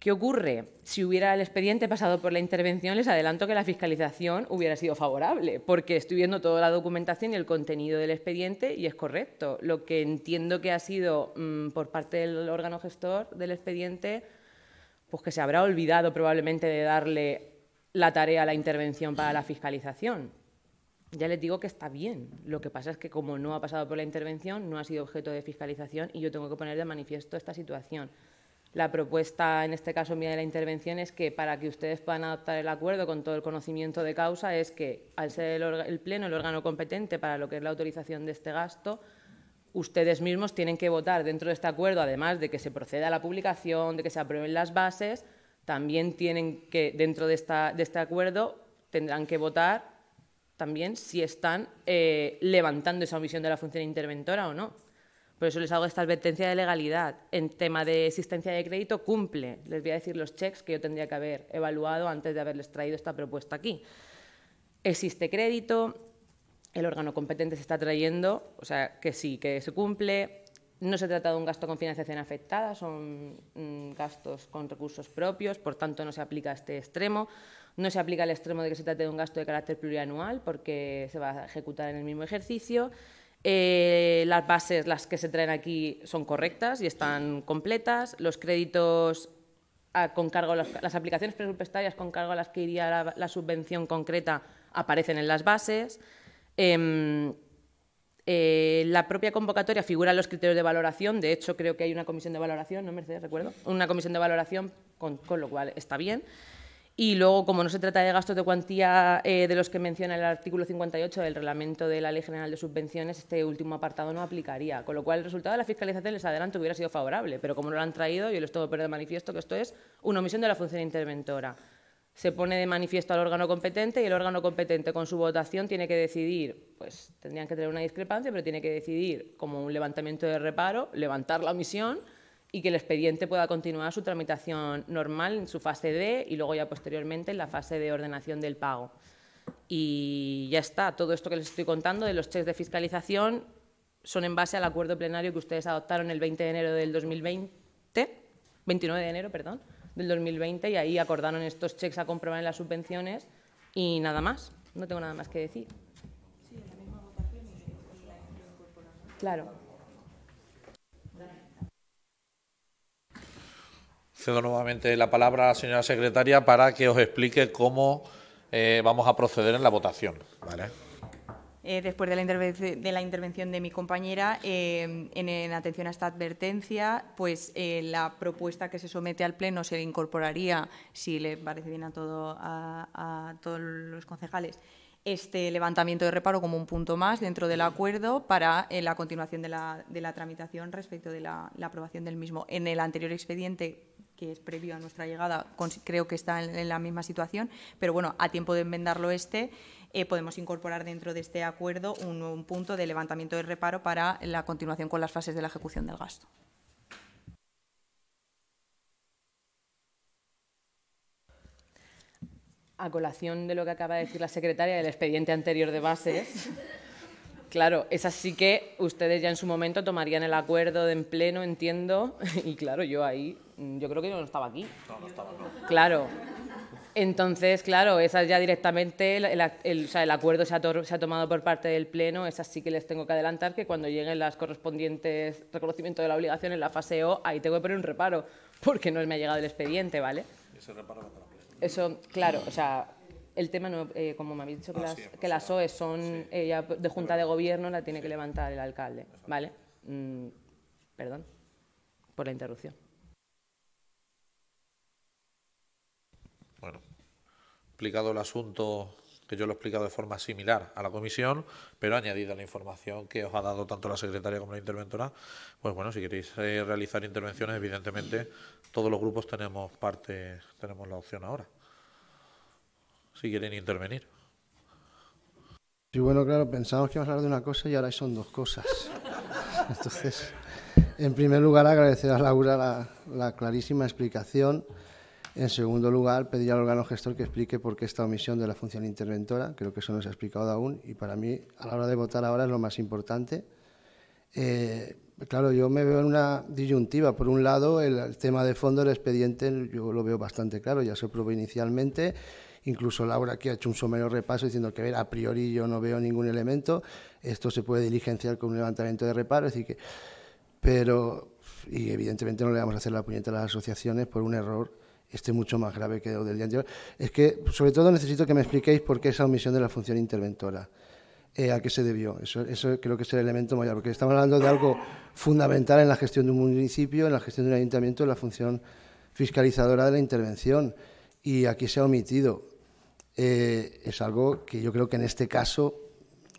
¿Qué ocurre? Si hubiera el expediente pasado por la intervención, les adelanto que la fiscalización hubiera sido favorable, porque estoy viendo toda la documentación y el contenido del expediente y es correcto. Lo que entiendo que ha sido mm, por parte del órgano gestor del expediente, pues que se habrá olvidado probablemente de darle la tarea a la intervención para la fiscalización ya les digo que está bien. Lo que pasa es que como no ha pasado por la intervención, no ha sido objeto de fiscalización y yo tengo que poner de manifiesto esta situación. La propuesta, en este caso mía de la intervención, es que para que ustedes puedan adoptar el acuerdo con todo el conocimiento de causa, es que al ser el, Pleno el órgano competente para lo que es la autorización de este gasto, ustedes mismos tienen que votar dentro de este acuerdo, además de que se proceda a la publicación, de que se aprueben las bases, también tienen que, dentro de, de este acuerdo, tendrán que votar también si están eh, levantando esa omisión de la función interventora o no. Por eso les hago esta advertencia de legalidad. En tema de existencia de crédito, cumple. Les voy a decir los checks que yo tendría que haber evaluado antes de haberles traído esta propuesta aquí. Existe crédito, el órgano competente se está trayendo, o sea, que sí, que se cumple. No se trata de un gasto con financiación afectada, son mm, gastos con recursos propios, por tanto no se aplica a este extremo. No se aplica el extremo de que se trate de un gasto de carácter plurianual porque se va a ejecutar en el mismo ejercicio. Eh, las bases, las que se traen aquí, son correctas y están completas. Los créditos con cargo, las, las, aplicaciones presupuestarias con cargo a las que iría la, subvención concreta aparecen en las bases. Em, eh, la propia convocatoria figura en los criterios de valoración. De hecho, creo que hay una comisión de valoración, ¿no, Mercedes? Recuerdo. Una comisión de valoración, con lo cual está bien. Y luego, como no se trata de gastos de cuantía eh, de los que menciona el artículo 58 del reglamento de la Ley General de Subvenciones, este último apartado no aplicaría. Con lo cual, el resultado de la fiscalización, les adelanto, hubiera sido favorable. Pero como no lo han traído, yo les tengo que poner de manifiesto que esto es una omisión de la función interventora. Se pone de manifiesto al órgano competente y el órgano competente con su votación tiene que decidir, pues tendrían que tener una discrepancia, pero tiene que decidir como un levantamiento de reparo, levantar la omisión y que el expediente pueda continuar su tramitación normal en su fase D y luego ya posteriormente en la fase de ordenación del pago. Y ya está, todo esto que les estoy contando de los cheques de fiscalización son en base al acuerdo plenario que ustedes adoptaron el 20 de enero del 2020, 29 de enero, perdón, del 2020 y ahí acordaron estos cheques a comprobar en las subvenciones y nada más, no tengo nada más que decir. Sí, la misma votación Claro. Cedo nuevamente la palabra a la señora secretaria para que os explique cómo eh, vamos a proceder en la votación. Eh, después de la, de la, intervención de mi compañera, eh, en, atención a esta advertencia, pues la propuesta que se somete al Pleno se incorporaría, si le parece bien a, todo, a, todos los concejales, este levantamiento de reparo como un punto más dentro del acuerdo para la continuación de la, tramitación respecto de la aprobación del mismo. En el anterior expediente que es previo a nuestra llegada, creo que está en, la misma situación, pero bueno, a tiempo de enmendarlo este, eh, podemos incorporar dentro de este acuerdo un, nuevo punto de levantamiento de reparo para la continuación con las fases de la ejecución del gasto. a colación de lo que acaba de decir la secretaria del expediente anterior de bases, claro, es así que ustedes ya en su momento tomarían el acuerdo en pleno, entiendo, y claro, yo ahí Mm, yo creo que yo no estaba aquí. Claro. Entonces, claro, esas ya directamente, el, o sea, el acuerdo se ha, tomado por parte del Pleno, esas sí que les tengo que adelantar que cuando lleguen las correspondientes reconocimiento de la obligación en la fase O, ahí tengo que poner un reparo, porque no me ha llegado el expediente, ¿vale? Ese reparo va para Eso, claro, o sea, el tema, no, eh, como me habéis dicho, que, ah, las, OE pues e son eh, ya de junta de gobierno, la tiene que levantar el alcalde, ¿vale? Mm, perdón por la interrupción. Bueno, explicado el asunto que yo lo he explicado de forma similar a la comisión, pero añadida la información que os ha dado tanto la secretaria como la interventora, pues bueno, si queréis eh, realizar intervenciones, evidentemente todos los grupos tenemos parte, tenemos la opción ahora, si quieren intervenir. Sí, bueno, claro, pensamos que íbamos a hablar de una cosa y ahora son dos cosas. Entonces, en primer lugar, agradecer a Laura la clarísima explicación. En segundo lugar, pedir al órgano gestor que explique por qué esta omisión de la función interventora. Creo que eso no se ha explicado aún y para mí, a la hora de votar ahora, es lo más importante. Eh, claro, yo me veo en una disyuntiva. Por un lado, el, tema de fondo, del expediente, yo lo veo bastante claro, ya se probó inicialmente. Incluso Laura aquí ha hecho un somero repaso diciendo que a, priori yo no veo ningún elemento. Esto se puede diligenciar con un levantamiento de reparo. que, pero, y evidentemente no le vamos a hacer la puñeta a las asociaciones por un error este mucho más grave que el del día anterior. Es que, sobre todo, necesito que me expliquéis por qué esa omisión de la función interventora. Eh, ¿A qué se debió? Eso, creo que es el elemento mayor, porque estamos hablando de algo fundamental en la gestión de un municipio, en la gestión de un ayuntamiento, en la función fiscalizadora de la intervención. Y aquí se ha omitido. Eh, es algo que yo creo que en este caso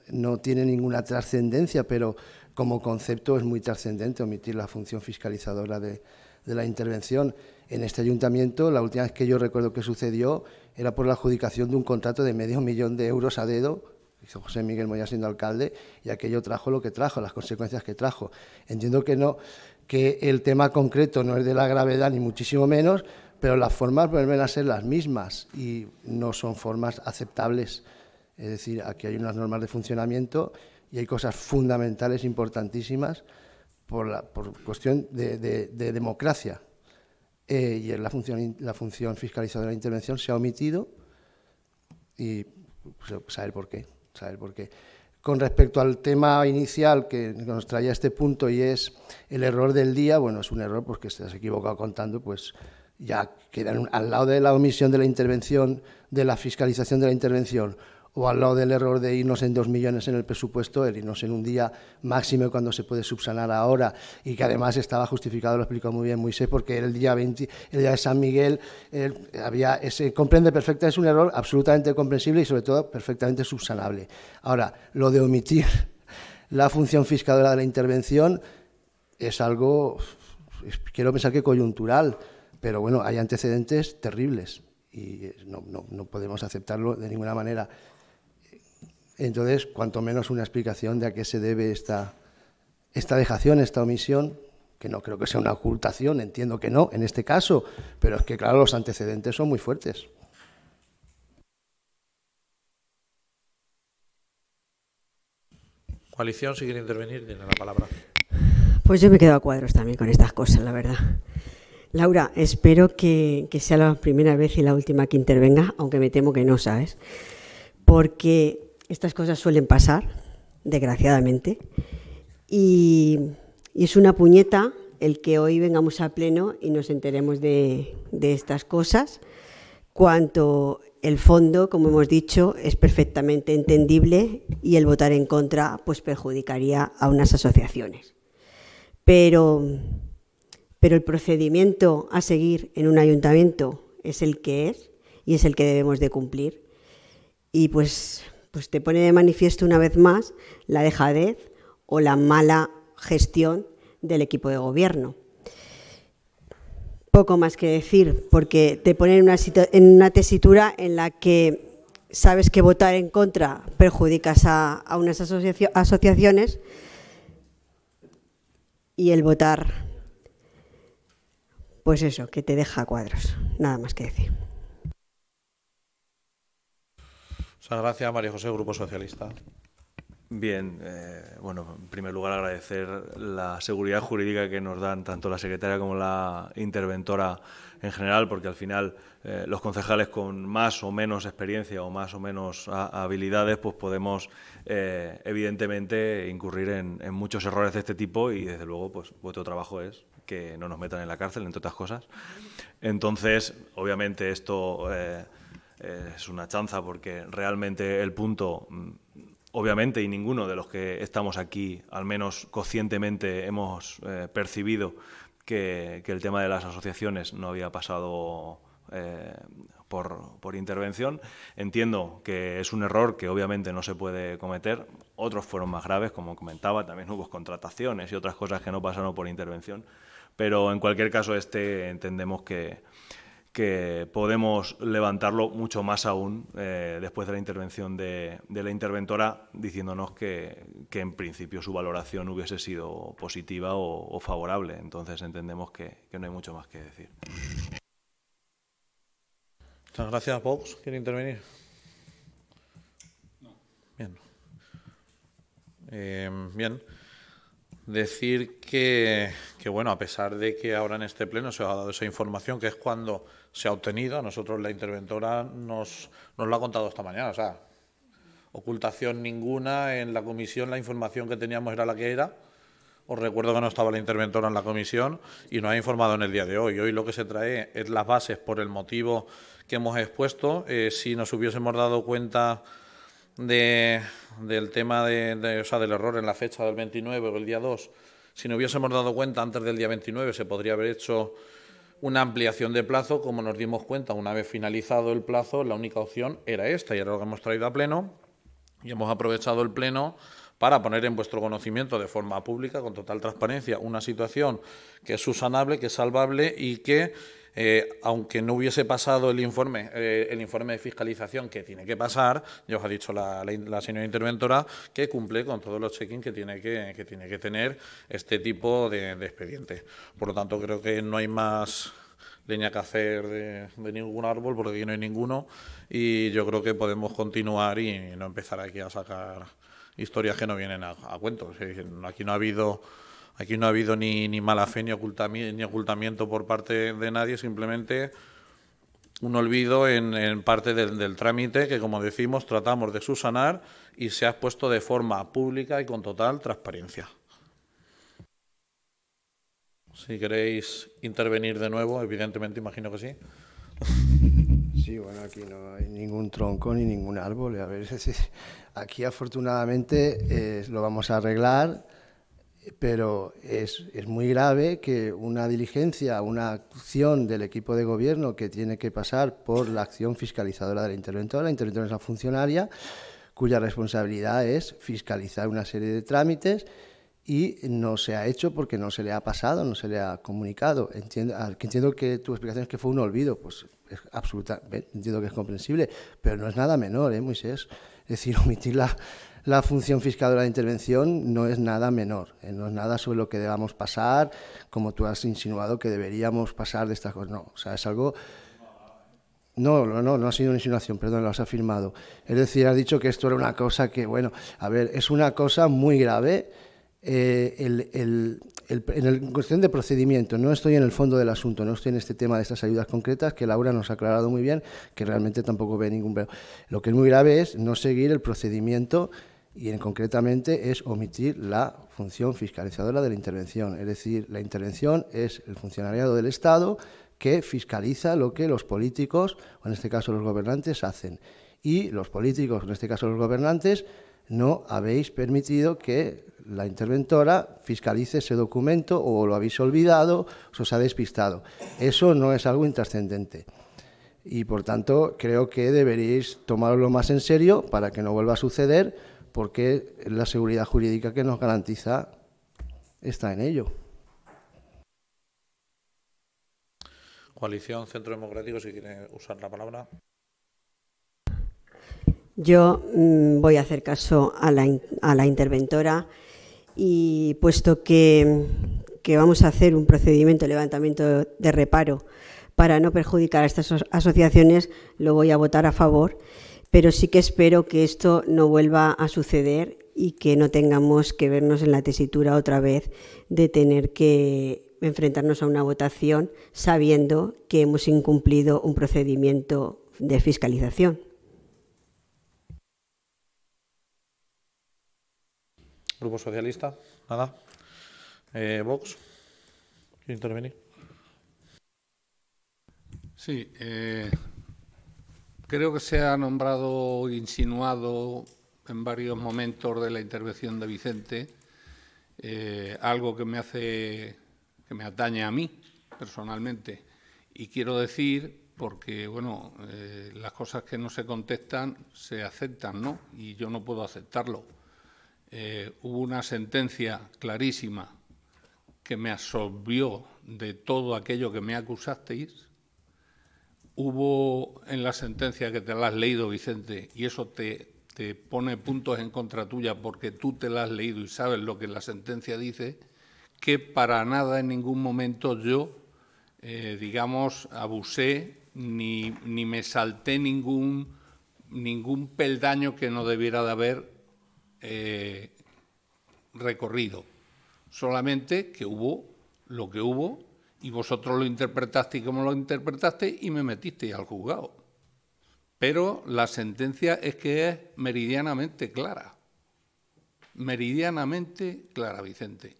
no tiene ninguna trascendencia, pero como concepto es muy trascendente omitir la función fiscalizadora de la intervención en este ayuntamiento, la última vez que yo recuerdo que sucedió era por la adjudicación de un contrato de medio millón de euros a dedo, hizo José Miguel Moya siendo alcalde, y aquello trajo lo que trajo, las consecuencias que trajo. Entiendo que no, que el tema concreto no es de la gravedad ni muchísimo menos, pero las formas vuelven a ser las mismas y no son formas aceptables. Es decir, aquí hay unas normas de funcionamiento y hay cosas fundamentales, importantísimas, por, la, cuestión de democracia, eh, y la función, la función fiscalizadora de la intervención se ha omitido y pues, saber por qué, saber por qué. Con respecto al tema inicial que nos traía este punto y es el error del día, bueno, es un error porque se has equivocado contando, pues ya quedan al lado de la omisión de la intervención, de la fiscalización de la intervención, o al lado del error de irnos en dos millones en el presupuesto, el irnos en un día máximo cuando se puede subsanar ahora y que además estaba justificado, lo explicó muy bien Moisés, porque el día 20, el día de San Miguel eh, había comprende perfecta, es un error absolutamente comprensible y sobre todo perfectamente subsanable. Ahora, lo de omitir la función fiscadora de la intervención es algo, quiero pensar que coyuntural, pero bueno, hay antecedentes terribles y no, no podemos aceptarlo de ninguna manera. Entonces, cuanto menos una explicación de a qué se debe esta, esta dejación, esta omisión, que no creo que sea una ocultación, entiendo que no, en este caso, pero es que, claro, los antecedentes son muy fuertes. Coalición, si quiere intervenir, tiene la palabra. Pues yo me quedo a cuadros también con estas cosas, la verdad. Laura, espero que, que sea la primera vez y la última que intervenga, aunque me temo que no, ¿sabes? Porque estas cosas suelen pasar, desgraciadamente. Y, es una puñeta el que hoy vengamos a pleno y nos enteremos de, estas cosas, cuanto el fondo, como hemos dicho, es perfectamente entendible y el votar en contra pues perjudicaría a unas asociaciones. Pero, pero el procedimiento a seguir en un ayuntamiento es el que es y es el que debemos de cumplir. Y pues pues te pone de manifiesto una vez más la dejadez o la mala gestión del equipo de gobierno. Poco más que decir, porque te pone en una, tesitura en la que sabes que votar en contra perjudicas a, unas asociaciones y el votar, pues eso, que te deja cuadros, nada más que decir. Muchas gracias, María José, Grupo Socialista. Bien, eh, bueno, en primer lugar agradecer la seguridad jurídica que nos dan tanto la secretaria como la interventora en general, porque al final eh, los concejales con más o menos experiencia o más o menos habilidades, pues podemos eh, evidentemente incurrir en, muchos errores de este tipo y desde luego, pues vuestro trabajo es que no nos metan en la cárcel, entre otras cosas. Entonces, obviamente esto eh, es una chanza porque realmente el punto, mm, obviamente, y ninguno de los que estamos aquí, al menos conscientemente, hemos eh, percibido que, el tema de las asociaciones no había pasado eh, por, por, intervención. Entiendo que es un error que obviamente no se puede cometer. Otros fueron más graves, como comentaba, también hubo contrataciones y otras cosas que no pasaron por intervención. Pero en cualquier caso, este entendemos que, que podemos levantarlo mucho más aún eh, después de la intervención de, la interventora, diciéndonos que, en principio su valoración hubiese sido positiva o, favorable. Entonces entendemos que, no hay mucho más que decir. Muchas gracias, Vox. ¿Quiere intervenir? Bien. Em, bien. Decir que, que, bueno, a pesar de que ahora en este pleno se ha dado esa información, que es cuando se ha obtenido. nosotros la interventora nos, nos lo ha contado esta mañana. O sea, ocultación ninguna. En la comisión la información que teníamos era la que era. Os recuerdo que no estaba la interventora en la comisión y nos ha informado en el día de hoy. Hoy lo que se trae es las bases por el motivo que hemos expuesto. Eh, si nos hubiésemos dado cuenta de, del tema de, del error en la fecha del 29 o el día 2, si nos hubiésemos dado cuenta antes del día 29, se podría haber hecho una ampliación de plazo, como nos dimos cuenta, una vez finalizado el plazo, la única opción era esta, y ahora lo que hemos traído a pleno, y hemos aprovechado el pleno para poner en vuestro conocimiento de forma pública, con total transparencia, una situación que es susanable, que es salvable y que eh, aunque no hubiese pasado el informe, eh, el informe de fiscalización que tiene que pasar, ya os ha dicho la, señora interventora, que cumple con todos los check-in que tiene que, tiene que tener este tipo de, de expedientes. Por lo tanto, creo que no hay más leña que hacer de, ningún árbol, porque aquí no hay ninguno, y yo creo que podemos continuar y no empezar aquí a sacar historias que no vienen a, a cuentos. Aquí no ha habido Aquí no ha habido ni, ni mala fe ni, ni ocultamiento por parte de nadie, simplemente un olvido en, parte del, trámite que, como decimos, tratamos de subsanar y se ha expuesto de forma pública y con total transparencia. Si queréis intervenir de nuevo, evidentemente imagino que sí. Sí, bueno, aquí no hay ningún tronco ni ningún árbol. A ver, aquí afortunadamente eh, lo vamos a arreglar pero es, es, muy grave que una diligencia, una acción del equipo de gobierno que tiene que pasar por la acción fiscalizadora de la interventora, la interventora es la funcionaria, cuya responsabilidad es fiscalizar una serie de trámites y no se ha hecho porque no se le ha pasado, no se le ha comunicado. Entiendo, ah, que tu explicación es que fue un olvido, pues es absoluta, entiendo que es comprensible, pero no es nada menor, ¿eh, Moisés? Es decir, omitir la, la función fiscal de intervención no es nada menor, eh, no es nada sobre lo que debamos pasar, como tú has insinuado que deberíamos pasar de estas cosas. No, o sea, es algo. No, no, no, no ha sido una insinuación, perdón, lo has afirmado. Es decir, has dicho que esto era una cosa que, bueno, a ver, es una cosa muy grave. Eh, en cuestión de procedimiento, no estoy en el fondo del asunto, no estoy en este tema de estas ayudas concretas que Laura nos ha aclarado muy bien, que realmente tampoco ve ningún. Lo que es muy grave es no seguir el procedimiento y en, concretamente es omitir la función fiscalizadora de la intervención. Es decir, la intervención es el funcionariado del Estado que fiscaliza lo que los políticos, o en este caso los gobernantes, hacen. Y los políticos, en este caso los gobernantes, no habéis permitido que la interventora fiscalice ese documento o lo habéis olvidado, os ha despistado. Eso no es algo intrascendente y por tanto creo que deberíais tomarlo más en serio para que no vuelva a suceder porque la seguridad jurídica que nos garantiza está en ello. Coalición Centro Democrático, si quiere usar la palabra. Yo mm, voy a hacer caso a la, interventora y puesto que, vamos a hacer un procedimiento de levantamiento de reparo para no perjudicar a estas asociaciones, lo voy a votar a favor pero sí que espero que esto no vuelva a suceder y que no tengamos que vernos en la tesitura otra vez de tener que enfrentarnos a una votación sabiendo que hemos incumplido un procedimiento de fiscalización. Grupo Socialista, nada. Eh, Vox, intervenir. Sí, eh, Creo que se ha nombrado, insinuado en varios momentos de la intervención de Vicente, eh, algo que me hace, que me atañe a mí personalmente. Y quiero decir, porque, bueno, eh, las cosas que no se contestan se aceptan, ¿no? Y yo no puedo aceptarlo. Eh, hubo una sentencia clarísima que me absolvió de todo aquello que me acusasteis hubo en la sentencia que te la has leído, Vicente, y eso te, pone puntos en contra tuya porque tú te la has leído y sabes lo que la sentencia dice, que para nada en ningún momento yo, eh, digamos, abusé ni, ni me salté ningún, ningún peldaño que no debiera de haber eh, recorrido. Solamente que hubo lo que hubo y vosotros lo interpretasteis como lo interpretaste y me metisteis al juzgado. Pero la sentencia es que es meridianamente clara, meridianamente clara, Vicente.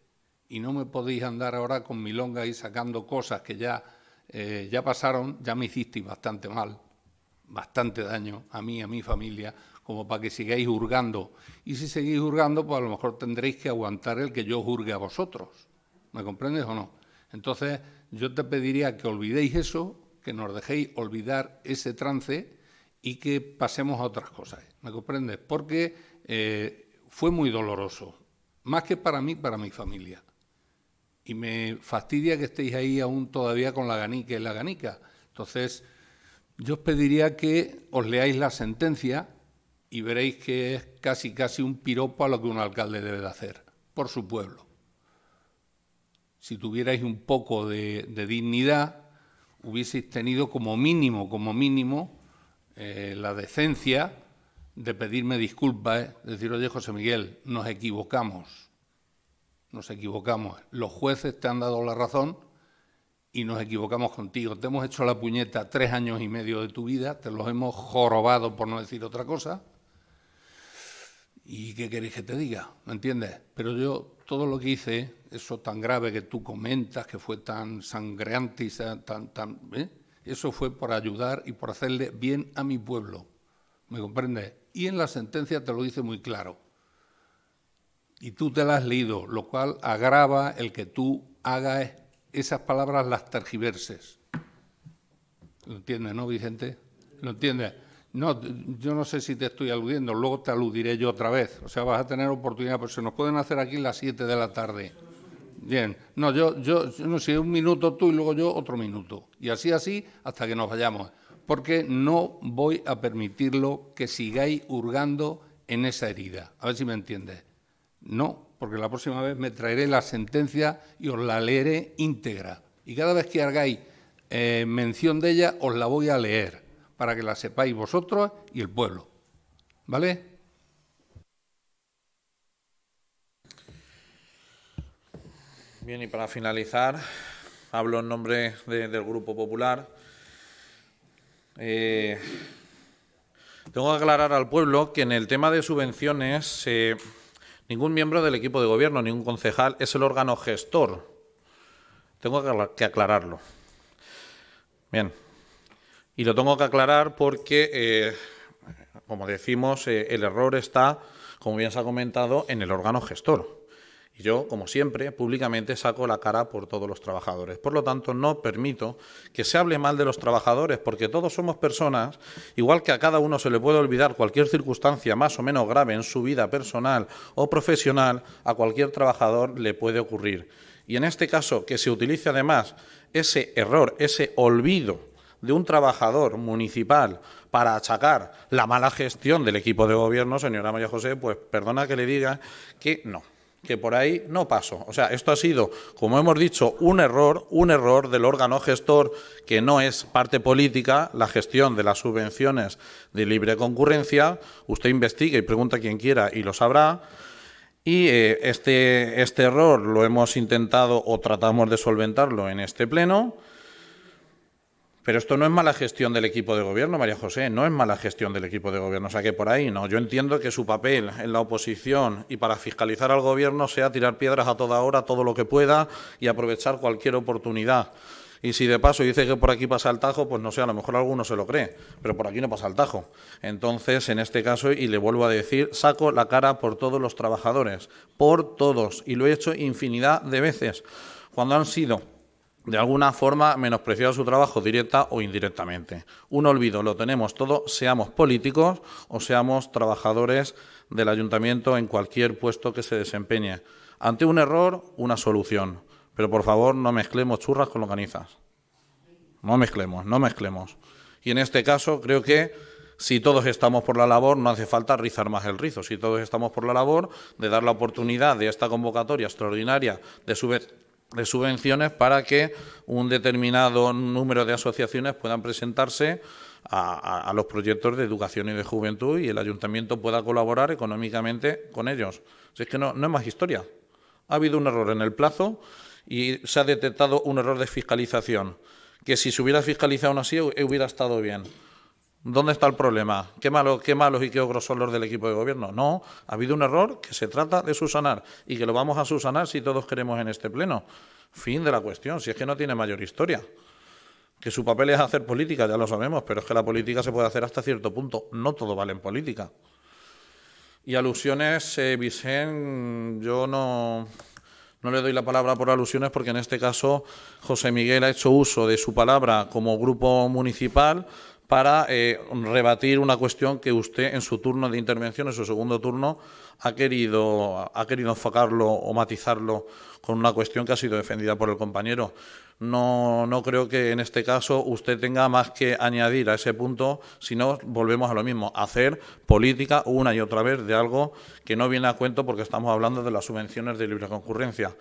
Y no me podéis andar ahora con milonga y sacando cosas que ya, eh, ya pasaron, ya me hicisteis bastante mal, bastante daño a mí, a mi familia, como para que sigáis hurgando. Y si seguís hurgando, pues a lo mejor tendréis que aguantar el que yo juzgue a vosotros. ¿Me comprendes o no? Entonces, yo te pediría que olvidéis eso, que nos dejéis olvidar ese trance y que pasemos a otras cosas. ¿Me comprendes? Porque eh, fue muy doloroso, más que para mí, para mi familia. Y me fastidia que estéis ahí aún todavía con la ganica y la ganica. Entonces, yo os pediría que os leáis la sentencia y veréis que es casi casi un piropo a lo que un alcalde debe de hacer por su pueblo si tuvierais un poco de, dignidad, hubieseis tenido como mínimo, como mínimo, eh, la decencia de pedirme disculpas, ¿eh? de decir, oye José Miguel, nos equivocamos, nos equivocamos, los jueces te han dado la razón y nos equivocamos contigo, te hemos hecho la puñeta tres años y medio de tu vida, te los hemos jorobado por no decir otra cosa, ¿Y qué queréis que te diga? ¿Me entiendes? Pero yo todo lo que hice, eso tan grave que tú comentas, que fue tan sangreante y tan... tan ¿eh? Eso fue por ayudar y por hacerle bien a mi pueblo. ¿Me comprendes? Y en la sentencia te lo dice muy claro. Y tú te la has leído, lo cual agrava el que tú hagas esas palabras, las tergiverses. ¿Lo entiendes, no, Vicente? ¿Lo entiendes? No, yo no sé si te estoy aludiendo, luego te aludiré yo otra vez. O sea, vas a tener oportunidad, pero pues se nos pueden hacer aquí las 7 de la tarde. Bien, no, yo, yo, no sé, un minuto tú y luego yo otro minuto. Y así, así, hasta que nos vayamos. Porque no voy a permitirlo que sigáis hurgando en esa herida. A ver si me entiendes. No, porque la próxima vez me traeré la sentencia y os la leeré íntegra. Y cada vez que hagáis eh, mención de ella, os la voy a leer para que la sepáis vosotros y el pueblo. ¿Vale? Bien, y para finalizar, hablo en nombre del Grupo Popular. Eh, tengo que aclarar al pueblo que en el tema de subvenciones, eh, ningún miembro del equipo de gobierno, ningún concejal es el órgano gestor. Tengo que aclararlo. Bien, y lo tengo que aclarar porque, eh, como decimos, eh, el error está, como bien se ha comentado, en el órgano gestor. Y yo, como siempre, públicamente saco la cara por todos los trabajadores. Por lo tanto, no permito que se hable mal de los trabajadores, porque todos somos personas, igual que a cada uno se le puede olvidar cualquier circunstancia más o menos grave en su vida personal o profesional, a cualquier trabajador le puede ocurrir. Y en este caso, que se utilice además ese error, ese olvido de un trabajador municipal para achacar la mala gestión del equipo de gobierno, señora María José, pues perdona que le diga que no que por ahí no pasó. O sea, esto ha sido, como hemos dicho, un error, un error del órgano gestor que no es parte política, la gestión de las subvenciones de libre concurrencia. Usted investigue y pregunta a quien quiera y lo sabrá. Y eh, este, este error lo hemos intentado o tratamos de solventarlo en este pleno. Pero esto no es mala gestión del equipo de gobierno, María José, no es mala gestión del equipo de gobierno. O sea que por ahí no. Yo entiendo que su papel en la oposición y para fiscalizar al gobierno sea tirar piedras a toda hora, todo lo que pueda y aprovechar cualquier oportunidad. Y si de paso dice que por aquí pasa el tajo, pues no sé, a lo mejor alguno se lo cree, pero por aquí no pasa el tajo. Entonces, en este caso, y le vuelvo a decir, saco la cara por todos los trabajadores, por todos, y lo he hecho infinidad de veces, cuando han sido de alguna forma menospreciado su trabajo directa o indirectamente. Un olvido lo tenemos todos, seamos políticos o seamos trabajadores del ayuntamiento en cualquier puesto que se desempeñe. Ante un error, una solución. Pero por favor, no mezclemos churras con organizas. No mezclemos, no mezclemos. Y en este caso, creo que si todos estamos por la labor, no hace falta rizar más el rizo. Si todos estamos por la labor de dar la oportunidad de esta convocatoria extraordinaria de, su vez de subvenciones para que un determinado número de asociaciones puedan presentarse a, los proyectos de educación y de juventud y el ayuntamiento pueda colaborar económicamente con ellos. es que no, no es más historia. Ha habido un error en el plazo y se ha detectado un error de fiscalización, que si se hubiera fiscalizado aún así hubiera estado bien. ¿Dónde está el problema? ¿Qué malo, qué malos y qué ogros son los del equipo de gobierno? No, ha habido un error que se trata de susanar y que lo vamos a susanar si todos queremos en este pleno. Fin de la cuestión, si es que no tiene mayor historia. Que su papel es hacer política, ya lo sabemos, pero es que la política se puede hacer hasta cierto punto. No todo vale en política. Y alusiones, eh, Vicente, yo no, no le doy la palabra por alusiones porque en este caso José Miguel ha hecho uso de su palabra como grupo municipal para eh, rebatir una cuestión que usted en su turno de intervención, en su segundo turno, ha querido, ha querido enfocarlo o matizarlo con una cuestión que ha sido defendida por el compañero. No, no creo que en este caso usted tenga más que añadir a ese punto, si no volvemos a lo mismo, hacer política una y otra vez de algo que no viene a cuento porque estamos hablando de las subvenciones de libre concurrencia.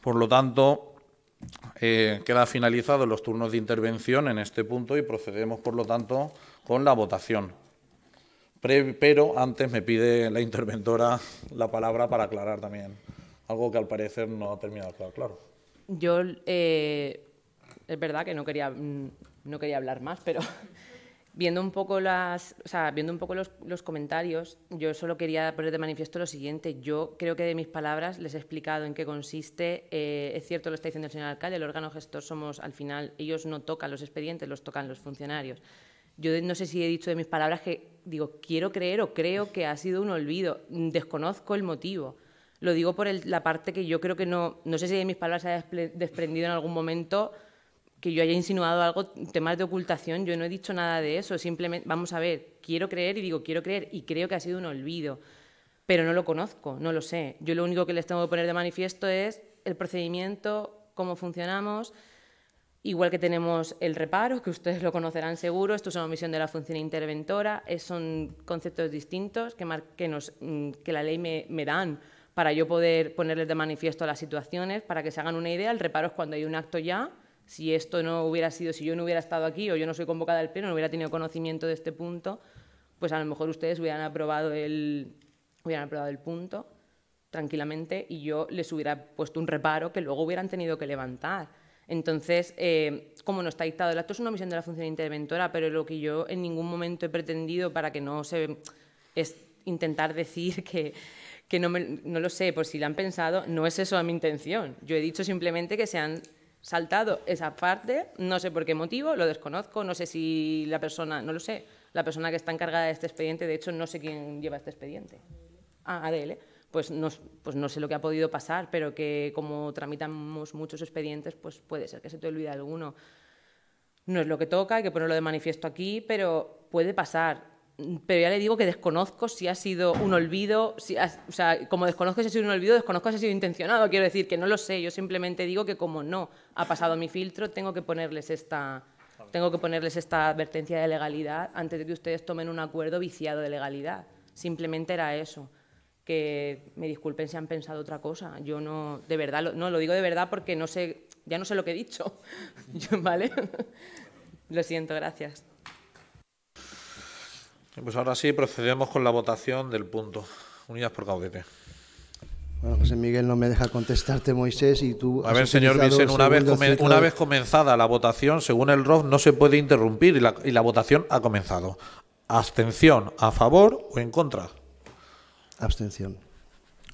Por lo tanto, eh, queda finalizado los turnos de intervención en este punto y procedemos, por lo tanto, con la votación. pero antes me pide la interventora la palabra para aclarar también algo que al parecer no ha terminado claro. claro. Yo eh, es verdad que no quería, mm, no quería hablar más, pero viendo un poco las, viendo un poco los, comentarios, yo solo quería poner de manifiesto lo siguiente. Yo creo que de mis palabras les he explicado en qué consiste. Eh, es cierto, lo está diciendo el señor alcalde, el órgano gestor somos, al final, ellos no tocan los expedientes, los tocan los funcionarios. Yo no sé si he dicho de mis palabras que, digo, quiero creer o creo que ha sido un olvido. Desconozco el motivo. Lo digo por la parte que yo creo que no, no sé si de mis palabras se ha desprendido en algún momento que yo haya insinuado algo, temas de ocultación, yo no he dicho nada de eso, simplemente, vamos a ver, quiero creer y digo, quiero creer y creo que ha sido un olvido, pero no lo conozco, no lo sé. Yo lo único que les tengo que poner de manifiesto es el procedimiento, cómo funcionamos, igual que tenemos el reparo, que ustedes lo conocerán seguro, esto es una omisión de la función interventora, son conceptos distintos mm, que, la ley me, me dan para yo poder ponerles de manifiesto las situaciones, para que se hagan una idea, el reparo es cuando hay un acto ya, si esto no hubiera sido, si yo no hubiera estado aquí o yo no soy convocada al pleno, no hubiera tenido conocimiento de este punto, pues a lo mejor ustedes hubieran aprobado el, hubieran aprobado el punto tranquilamente y yo les hubiera puesto un reparo que luego hubieran tenido que levantar. Entonces, eh, como no está dictado el acto, es una misión de la función interventora, pero lo que yo en ningún momento he pretendido para que no se... es intentar decir que, que no, no lo sé, por si lo han pensado, no es eso a mi intención. Yo he dicho simplemente que se han saltado esa parte, no sé por qué motivo, lo desconozco, no sé si la persona, no lo sé, la persona que está encargada de este expediente, de hecho no sé quién lleva este expediente. Ah, ADL. Pues no, pues no sé lo que ha podido pasar, pero que como tramitamos muchos expedientes, pues puede ser que se te olvide alguno. No es lo que toca, hay que ponerlo de manifiesto aquí, pero puede pasar pero ya le digo que desconozco si ha sido un olvido, si o sea, como desconozco si ha sido un olvido, desconozco si ha sido intencionado, quiero decir que no lo sé, yo simplemente digo que como no ha pasado mi filtro, tengo que ponerles esta tengo que ponerles esta advertencia de legalidad antes de que ustedes tomen un acuerdo viciado de legalidad. Simplemente era eso. Que me disculpen si han pensado otra cosa. Yo no, de verdad, no lo digo de verdad porque no sé, ya no sé lo que he dicho. ¿Vale? lo siento, gracias. Pues ahora sí procedemos con la votación del punto. Unidas por Caudete. Bueno, José Miguel no me deja contestarte, Moisés, y tú... A ver, señor Vicen, una, vez comenzada la votación, según el ROF, no se puede interrumpir y la, votación ha comenzado. ¿Abstención a favor o en contra? Abstención.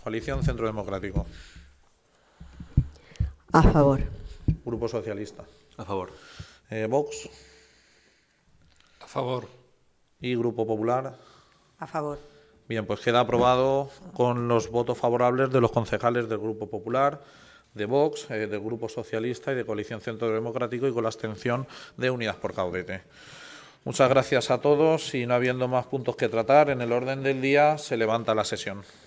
Coalición Centro Democrático. A favor. Grupo Socialista. A favor. Eh, Vox. A favor y Grupo Popular. A favor. Bien, pues queda aprobado con los votos favorables de los concejales del Grupo Popular, de Vox, eh, del Grupo Socialista y de Coalición Centro Democrático y con la abstención de Unidas por Caudete. Muchas gracias a todos y no habiendo más puntos que tratar, en el orden del día se levanta la sesión.